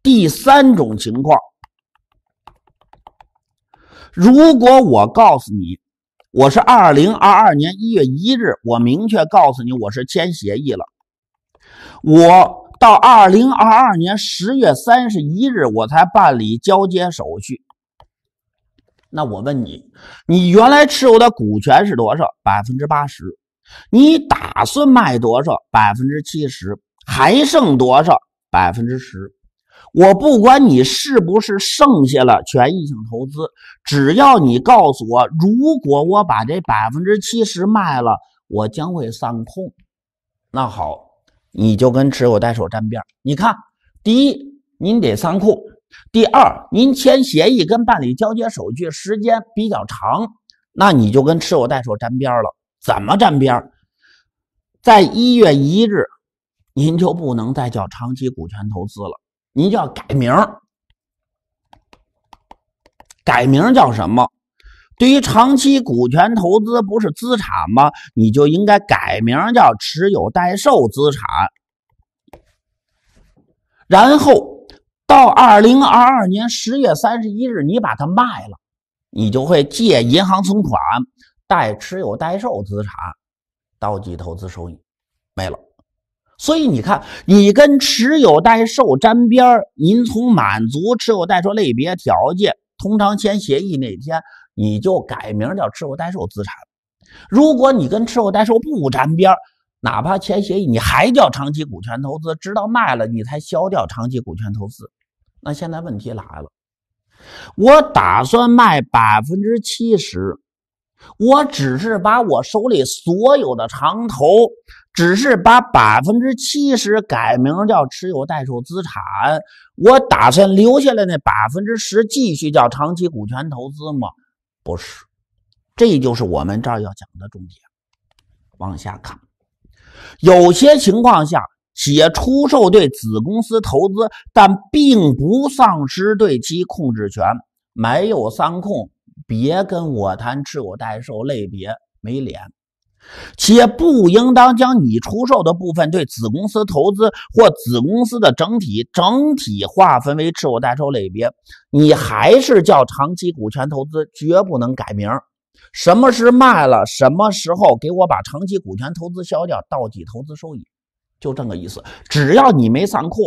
第三种情况，如果我告诉你我是二零二二年一月一日，我明确告诉你我是签协议了，我到二零二二年十月三十一日我才办理交接手续。那我问你，你原来持有的股权是多少？百分之八十。你打算卖多少？百分之七十，还剩多少？百分之十。我不管你是不是剩下了权益性投资，只要你告诉我，如果我把这百分之七十卖了，我将会丧空。那好，你就跟持有代手沾边。你看，第一，您得仓控；第二，您签协议跟办理交接手续时间比较长，那你就跟持有代手沾边了。怎么沾边儿？在一月一日，您就不能再叫长期股权投资了，您就要改名改名叫什么？对于长期股权投资，不是资产吗？你就应该改名叫持有待售资产。然后到二零二二年十月三十一日，你把它卖了，你就会借银行存款。代持有代售资产，到期投资收益没了。所以你看，你跟持有代售沾边您从满足持有代售类别条件，通常签协议那天，你就改名叫持有代售资产。如果你跟持有代售不沾边哪怕签协议，你还叫长期股权投资，直到卖了你才消掉长期股权投资。那现在问题来了，我打算卖百分之七十。我只是把我手里所有的长投，只是把百分之七十改名叫持有待售资产，我打算留下来那百分之十继续叫长期股权投资吗？不是，这就是我们这儿要讲的重点。往下看，有些情况下企业出售对子公司投资，但并不丧失对其控制权，没有三控。别跟我谈持股代售类别没脸，企业不应当将你出售的部分对子公司投资或子公司的整体整体划分为持股代售类别，你还是叫长期股权投资，绝不能改名。什么时候卖了，什么时候给我把长期股权投资销掉，倒计投资收益，就这个意思。只要你没上库，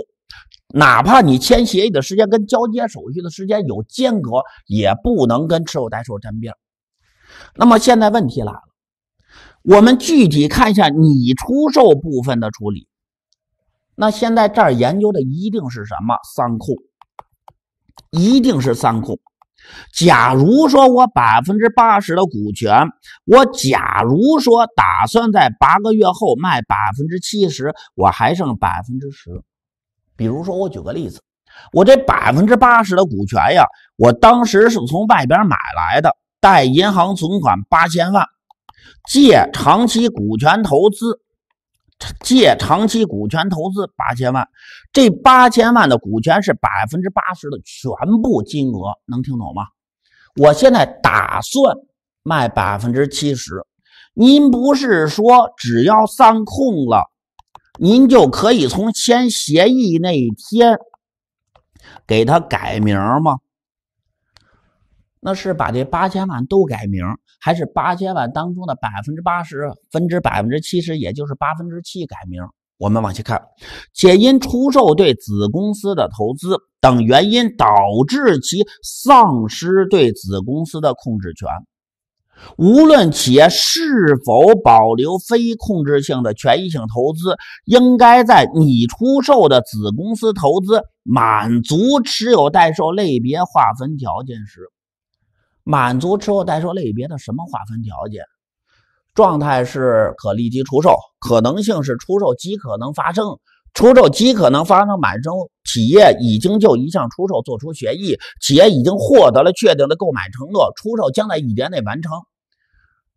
哪怕你签协议的时间跟交接手续的时间有间隔，也不能跟持有代售沾边。那么现在问题来了，我们具体看一下你出售部分的处理。那现在这儿研究的一定是什么？三控，一定是三控。假如说我百分之八十的股权，我假如说打算在八个月后卖百分之七十，我还剩百分之十。比如说，我举个例子，我这百分之八十的股权呀，我当时是从外边买来的，贷银行存款八千万，借长期股权投资，借长期股权投资八千万，这八千万的股权是百分之八十的全部金额，能听懂吗？我现在打算卖百分之七十，您不是说只要上控了？您就可以从签协议那天给他改名吗？那是把这八千万都改名，还是八千万当中的百分之八十分之百分之七十，也就是八分之七改名？我们往下看，且因出售对子公司的投资等原因，导致其丧失对子公司的控制权。无论企业是否保留非控制性的权益性投资，应该在拟出售的子公司投资满足持有待售类别划分条件时，满足持有待售类别的什么划分条件？状态是可立即出售，可能性是出售极可能发生。出售极可能发生，满受企业已经就一项出售作出协议，企业已经获得了确定的购买承诺，出售将在一年内完成。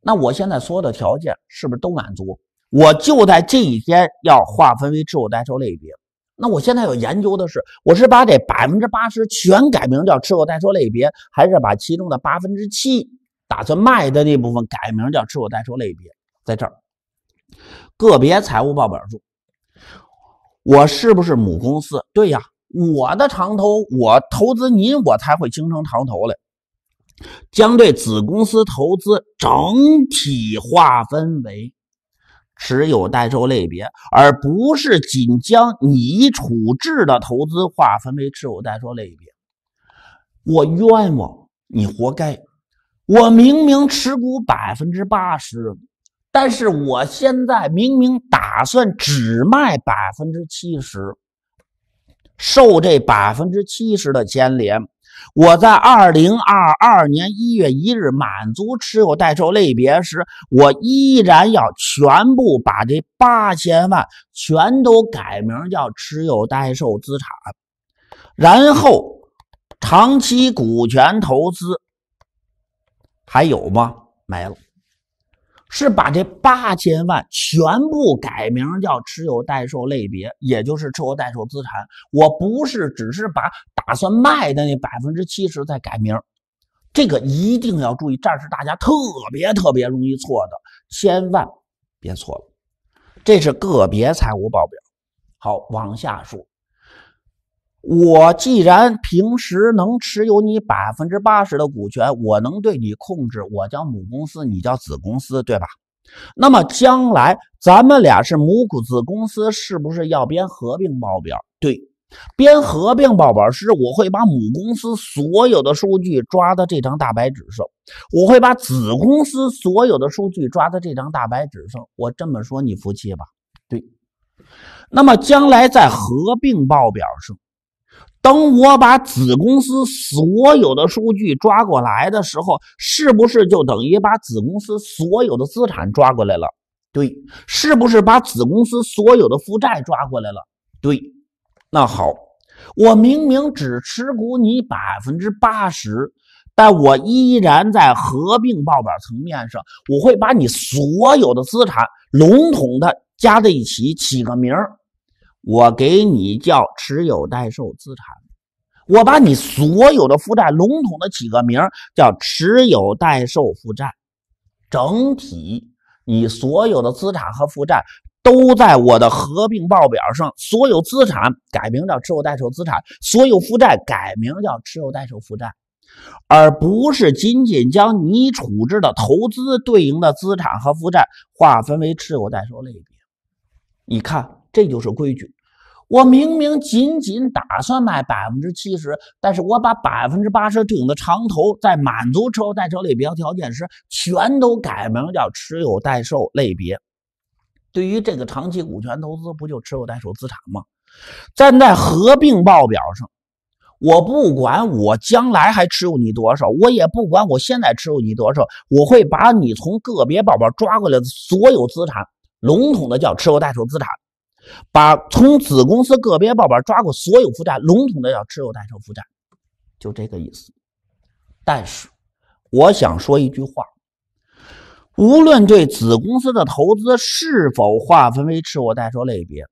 那我现在所有的条件是不是都满足？我就在这一天要划分为持有代售类别。那我现在要研究的是，我是把这百分之八十全改名叫持有代售类别，还是把其中的八分之七打算卖的那部分改名叫持有代售类别？在这儿，个别财务报表数。我是不是母公司？对呀，我的长投，我投资您，我才会形成长投嘞。将对子公司投资整体划分为持有待售类别，而不是仅将你处置的投资划分为持有待售类别。我冤枉你，活该！我明明持股百分之八十。但是我现在明明打算只卖百分之七十，受这百分之七十的牵连，我在二零二二年一月一日满足持有待售类别时，我依然要全部把这八千万全都改名叫持有待售资产，然后长期股权投资还有吗？没了。是把这八千万全部改名叫持有待售类别，也就是持有待售资产。我不是只是把打算卖的那百分之七十再改名，这个一定要注意，这是大家特别特别容易错的，千万别错了。这是个别财务报表。好，往下说。我既然平时能持有你百分之八十的股权，我能对你控制，我叫母公司，你叫子公司，对吧？那么将来咱们俩是母股子公司，是不是要编合并报表？对，编合并报表时，我会把母公司所有的数据抓到这张大白纸上，我会把子公司所有的数据抓到这张大白纸上。我这么说你服气吧？对，那么将来在合并报表上。等我把子公司所有的数据抓过来的时候，是不是就等于把子公司所有的资产抓过来了？对，是不是把子公司所有的负债抓过来了？对，那好，我明明只持股你百分之八十，但我依然在合并报表层面上，我会把你所有的资产笼统的加在一起，起个名儿。我给你叫持有待售资产，我把你所有的负债笼统的起个名叫持有待售负债，整体你所有的资产和负债都在我的合并报表上，所有资产改名叫持有待售资产，所有负债改名叫持有待售负债，而不是仅仅将你处置的投资对应的资产和负债划分为持有待售类别。你看。这就是规矩。我明明仅仅打算卖百分之七十，但是我把百分之八十顶的长投，在满足持有待售类别条件时，全都改名叫持有待售类别。对于这个长期股权投资，不就持有待售资产吗？站在合并报表上，我不管我将来还持有你多少，我也不管我现在持有你多少，我会把你从个别报表抓过来的所有资产，笼统的叫持有代售资产。把从子公司个别报表抓过所有负债，笼统的叫持有代售负债，就这个意思。但是我想说一句话：无论对子公司的投资是否划分为持有代售类别，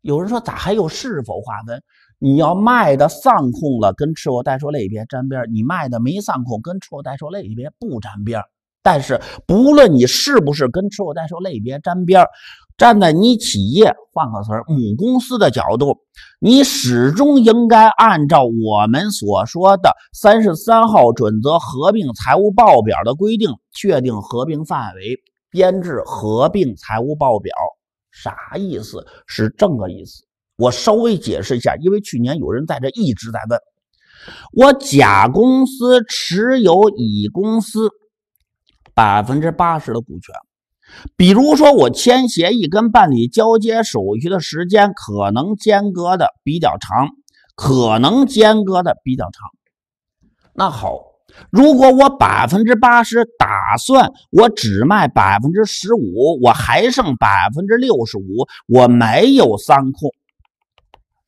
有人说咋还有是否划分？你要卖的丧控了，跟持有代售类别沾边；你卖的没丧控，跟持有代售类别不沾边。但是不论你是不是跟持有代售类别沾边。站在你企业换个词儿母公司的角度，你始终应该按照我们所说的三十三号准则合并财务报表的规定，确定合并范围，编制合并财务报表。啥意思？是这个意思。我稍微解释一下，因为去年有人在这一直在问我：甲公司持有乙公司百分之八十的股权。比如说，我签协议跟办理交接手续的时间可能间隔的比较长，可能间隔的比较长。那好，如果我百分之八十打算，我只卖百分之十五，我还剩百分之六十五，我没有三控，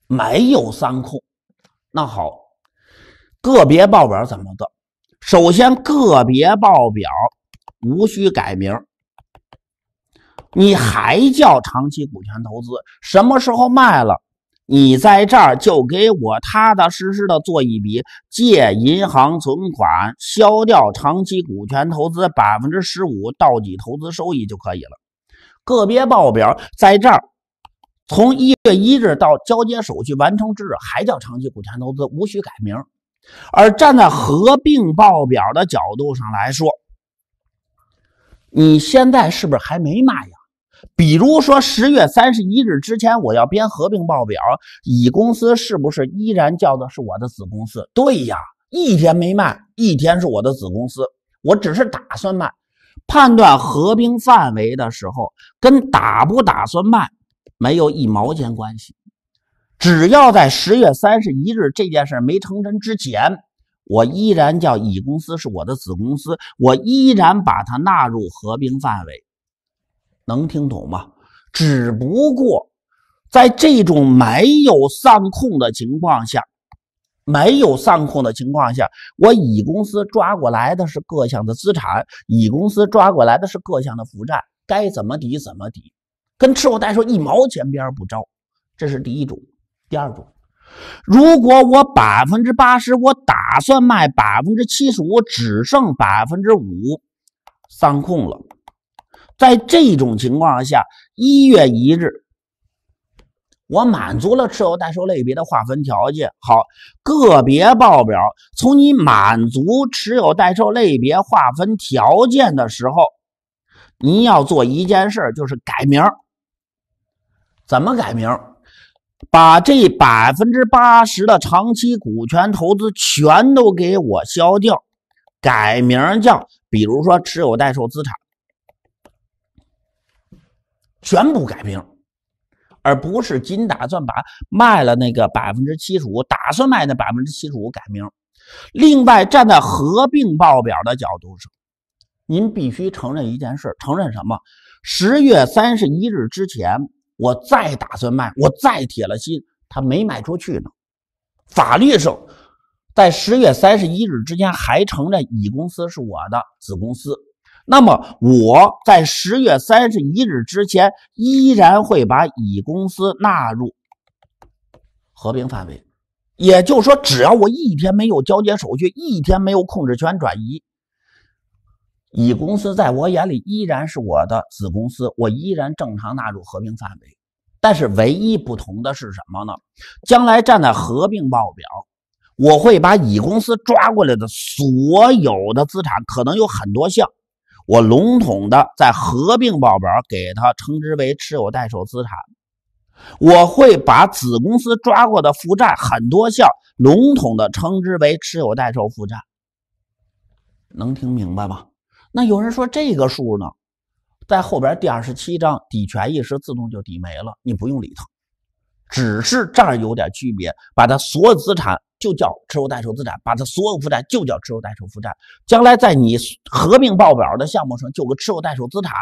没有三控。那好，个别报表怎么做？首先，个别报表无需改名。你还叫长期股权投资？什么时候卖了？你在这儿就给我踏踏实实的做一笔借银行存款，消掉长期股权投资百分之十五到底投资收益就可以了。个别报表在这儿，从一月一日到交接手续完成之日，还叫长期股权投资，无需改名。而站在合并报表的角度上来说，你现在是不是还没卖呀？比如说，十月三十一日之前，我要编合并报表，乙公司是不是依然叫的是我的子公司？对呀，一天没卖，一天是我的子公司。我只是打算卖，判断合并范围的时候，跟打不打算卖没有一毛钱关系。只要在十月三十一日这件事没成真之前，我依然叫乙公司是我的子公司，我依然把它纳入合并范围。能听懂吗？只不过在这种没有三控的情况下，没有三控的情况下，我乙公司抓过来的是各项的资产，乙公司抓过来的是各项的负债，该怎么抵怎么抵，跟赤货代说一毛钱边不着。这是第一种。第二种，如果我百分之八十，我打算卖百分之七十五，只剩百分之五三控了。在这种情况下，一月一日，我满足了持有待售类别的划分条件。好，个别报表从你满足持有待售类别划分条件的时候，你要做一件事就是改名。怎么改名？把这百分之八十的长期股权投资全都给我消掉，改名叫，比如说持有待售资产。全部改名，而不是仅打算把卖了那个百分之七十五，打算卖那百分之七十五改名。另外，站在合并报表的角度上，您必须承认一件事：承认什么？十月三十一日之前，我再打算卖，我再铁了心，他没卖出去呢。法律上，在十月三十一日之间，还承认乙公司是我的子公司。那么我在十月三十一日之前依然会把乙公司纳入合并范围，也就是说，只要我一天没有交接手续，一天没有控制权转移，乙公司在我眼里依然是我的子公司，我依然正常纳入合并范围。但是，唯一不同的是什么呢？将来站在合并报表，我会把乙公司抓过来的所有的资产，可能有很多项。我笼统的在合并报表给他称之为持有待售资产，我会把子公司抓过的负债很多项笼统的称之为持有待售负债，能听明白吗？那有人说这个数呢，在后边第二十七章抵权益时自动就抵没了，你不用理他。只是这儿有点区别，把它所有资产就叫持有代收资产，把它所有负债就叫持有代收负债。将来在你合并报表的项目上，就个持有代收资产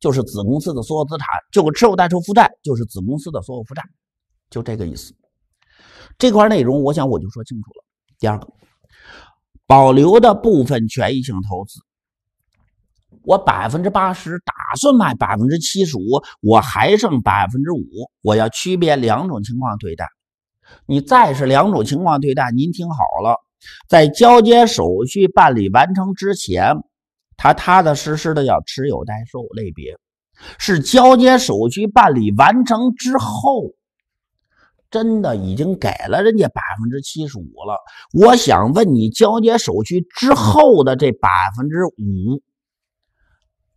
就是子公司的所有资产，就个持有代收负债就是子公司的所有负债，就这个意思。这块内容我想我就说清楚了。第二个，保留的部分权益性投资，我百分之八十打。算卖百分之七十五，我还剩百分之五，我要区别两种情况对待。你再是两种情况对待，您听好了，在交接手续办理完成之前，他踏踏实实的要持有待售类别；是交接手续办理完成之后，真的已经给了人家百分之七十五了。我想问你，交接手续之后的这百分之五。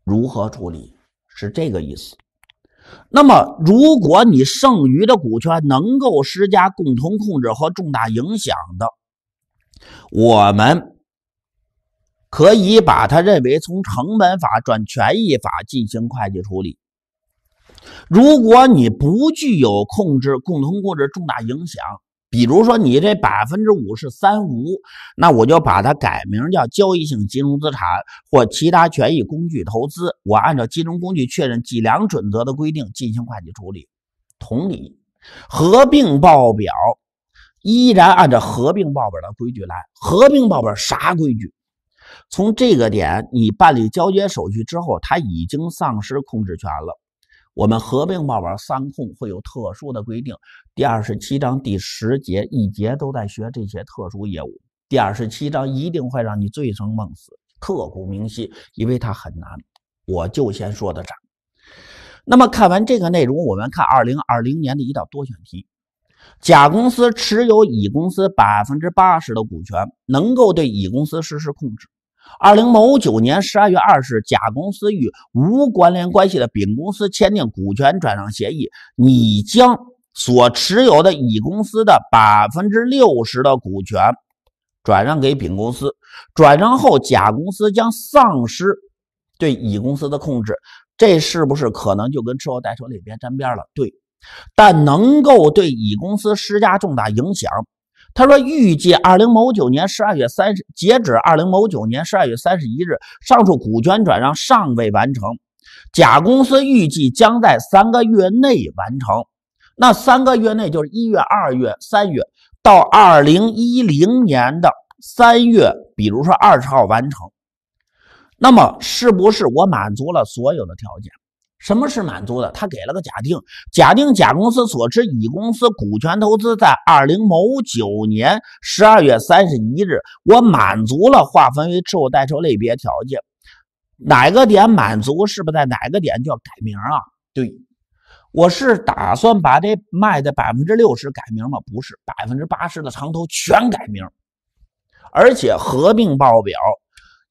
如何处理是这个意思。那么，如果你剩余的股权能够施加共同控制和重大影响的，我们可以把它认为从成本法转权益法进行会计处理。如果你不具有控制、共同控制、重大影响，比如说，你这百分之五是三无，那我就把它改名叫交易性金融资产或其他权益工具投资。我按照金融工具确认计量准则的规定进行会计处理。同理，合并报表依然按照合并报表的规矩来。合并报表啥规矩？从这个点，你办理交接手续之后，他已经丧失控制权了。我们合并报表三控会有特殊的规定，第二十七章第十节一节都在学这些特殊业务。第二十七章一定会让你醉生梦死，刻骨铭心，因为它很难。我就先说到这。那么看完这个内容，我们看二零二零年的一道多选题：甲公司持有乙公司百分之八十的股权，能够对乙公司实施控制。二零某九年十二月二十，甲公司与无关联关系的丙公司签订股权转让协议，你将所持有的乙公司的百分之六十的股权转让给丙公司。转让后，甲公司将丧失对乙公司的控制。这是不是可能就跟吃字代售里边沾边了？对，但能够对乙公司施加重大影响。他说，预计二零某九年十二月三十截止二零某九年十二月三十一日，上述股权转让尚未完成。甲公司预计将在三个月内完成。那三个月内就是一月、二月、三月到二零一零年的三月，比如说二十号完成。那么，是不是我满足了所有的条件？什么是满足的？他给了个假定，假定甲公司所持乙公司股权投资在二零某九年十二月三十一日，我满足了划分为持有待售类别条件。哪个点满足？是不是在哪个点就要改名啊？对，我是打算把这卖的百分之六十改名吗？不是，百分之八十的长投全改名，而且合并报表。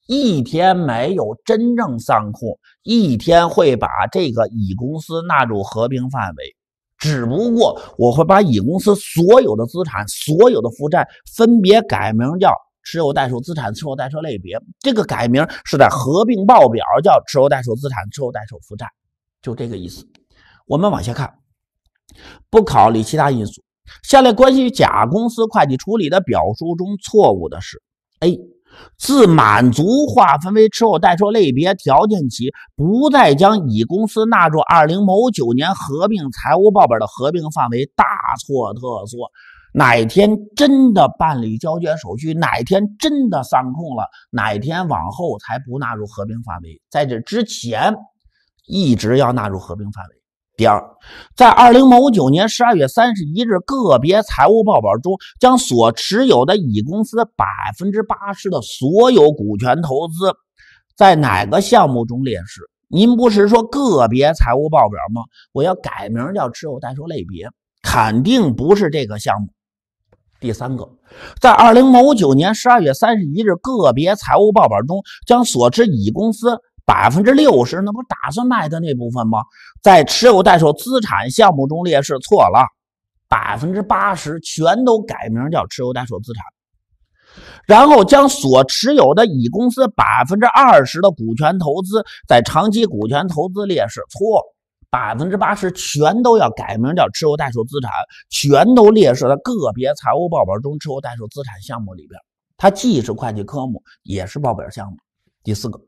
一天没有真正上库，一天会把这个乙公司纳入合并范围，只不过我会把乙公司所有的资产、所有的负债分别改名叫持有待售资产、持有待售类别。这个改名是在合并报表叫持有待售资产、持有待售负债，就这个意思。我们往下看，不考虑其他因素，下列关于甲公司会计处理的表述中错误的是 A。自满足划分为持有待售类别条件起，不再将乙公司纳入二零某九年合并财务报表的合并范围，大错特错。哪天真的办理交接手续，哪天真的上控了，哪天往后才不纳入合并范围，在这之前一直要纳入合并范围。第二，在二零某九年十二月三十一日个别财务报表中，将所持有的乙公司百分之八十的所有股权投资，在哪个项目中列示？您不是说个别财务报表吗？我要改名叫持有代收类别，肯定不是这个项目。第三个，在二零某九年十二月三十一日个别财务报表中，将所持乙公司。百分之六十，那不打算卖的那部分吗？在持有待售资产项目中列示，错了。百分之八十全都改名叫持有待售资产，然后将所持有的乙公司百分之二十的股权投资在长期股权投资列示，错。百分之八十全都要改名叫持有待售资产，全都列示在个别财务报表中持有待售资产项目里边。它既是会计科目，也是报表项目。第四个，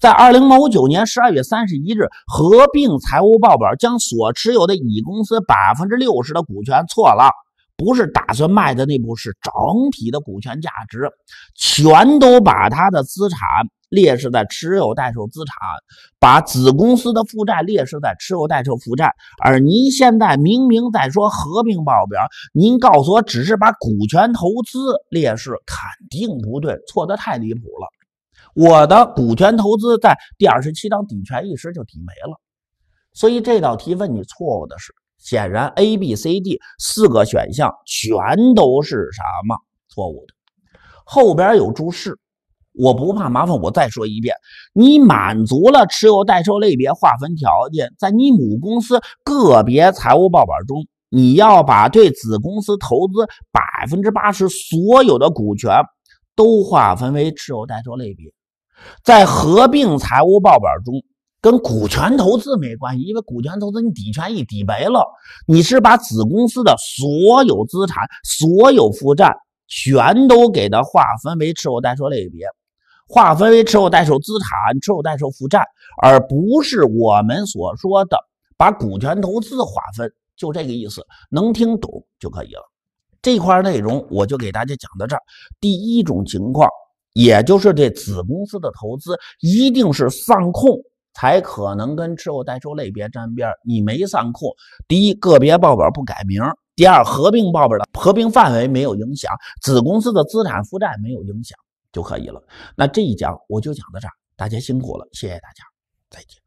在二零某九年十二月三十一日合并财务报表，将所持有的乙公司百分之六十的股权错了，不是打算卖的那部是整体的股权价值，全都把他的资产列示在持有待售资产，把子公司的负债列示在持有待售负债，而您现在明明在说合并报表，您告诉我只是把股权投资列示，肯定不对，错的太离谱了。我的股权投资在第二十七章抵权一时就抵没了，所以这道题问你错误的是，显然 A、B、C、D 四个选项全都是什么错误的。后边有注释，我不怕麻烦，我再说一遍：你满足了持有代售类别划分条件，在你母公司个别财务报表中，你要把对子公司投资百分之八十所有的股权都划分为持有代售类别。在合并财务报表中，跟股权投资没关系，因为股权投资你抵权益抵没了，你是把子公司的所有资产、所有负债全都给它划分为持有待售类别，划分为持有待售资产、持有待售负债，而不是我们所说的把股权投资划分，就这个意思，能听懂就可以了。这块内容我就给大家讲到这儿，第一种情况。也就是这子公司的投资一定是上控，才可能跟持有待售类别沾边你没上控，第一个别报表不改名，第二合并报表的合并范围没有影响，子公司的资产负债没有影响就可以了。那这一讲我就讲到这儿，大家辛苦了，谢谢大家，再见。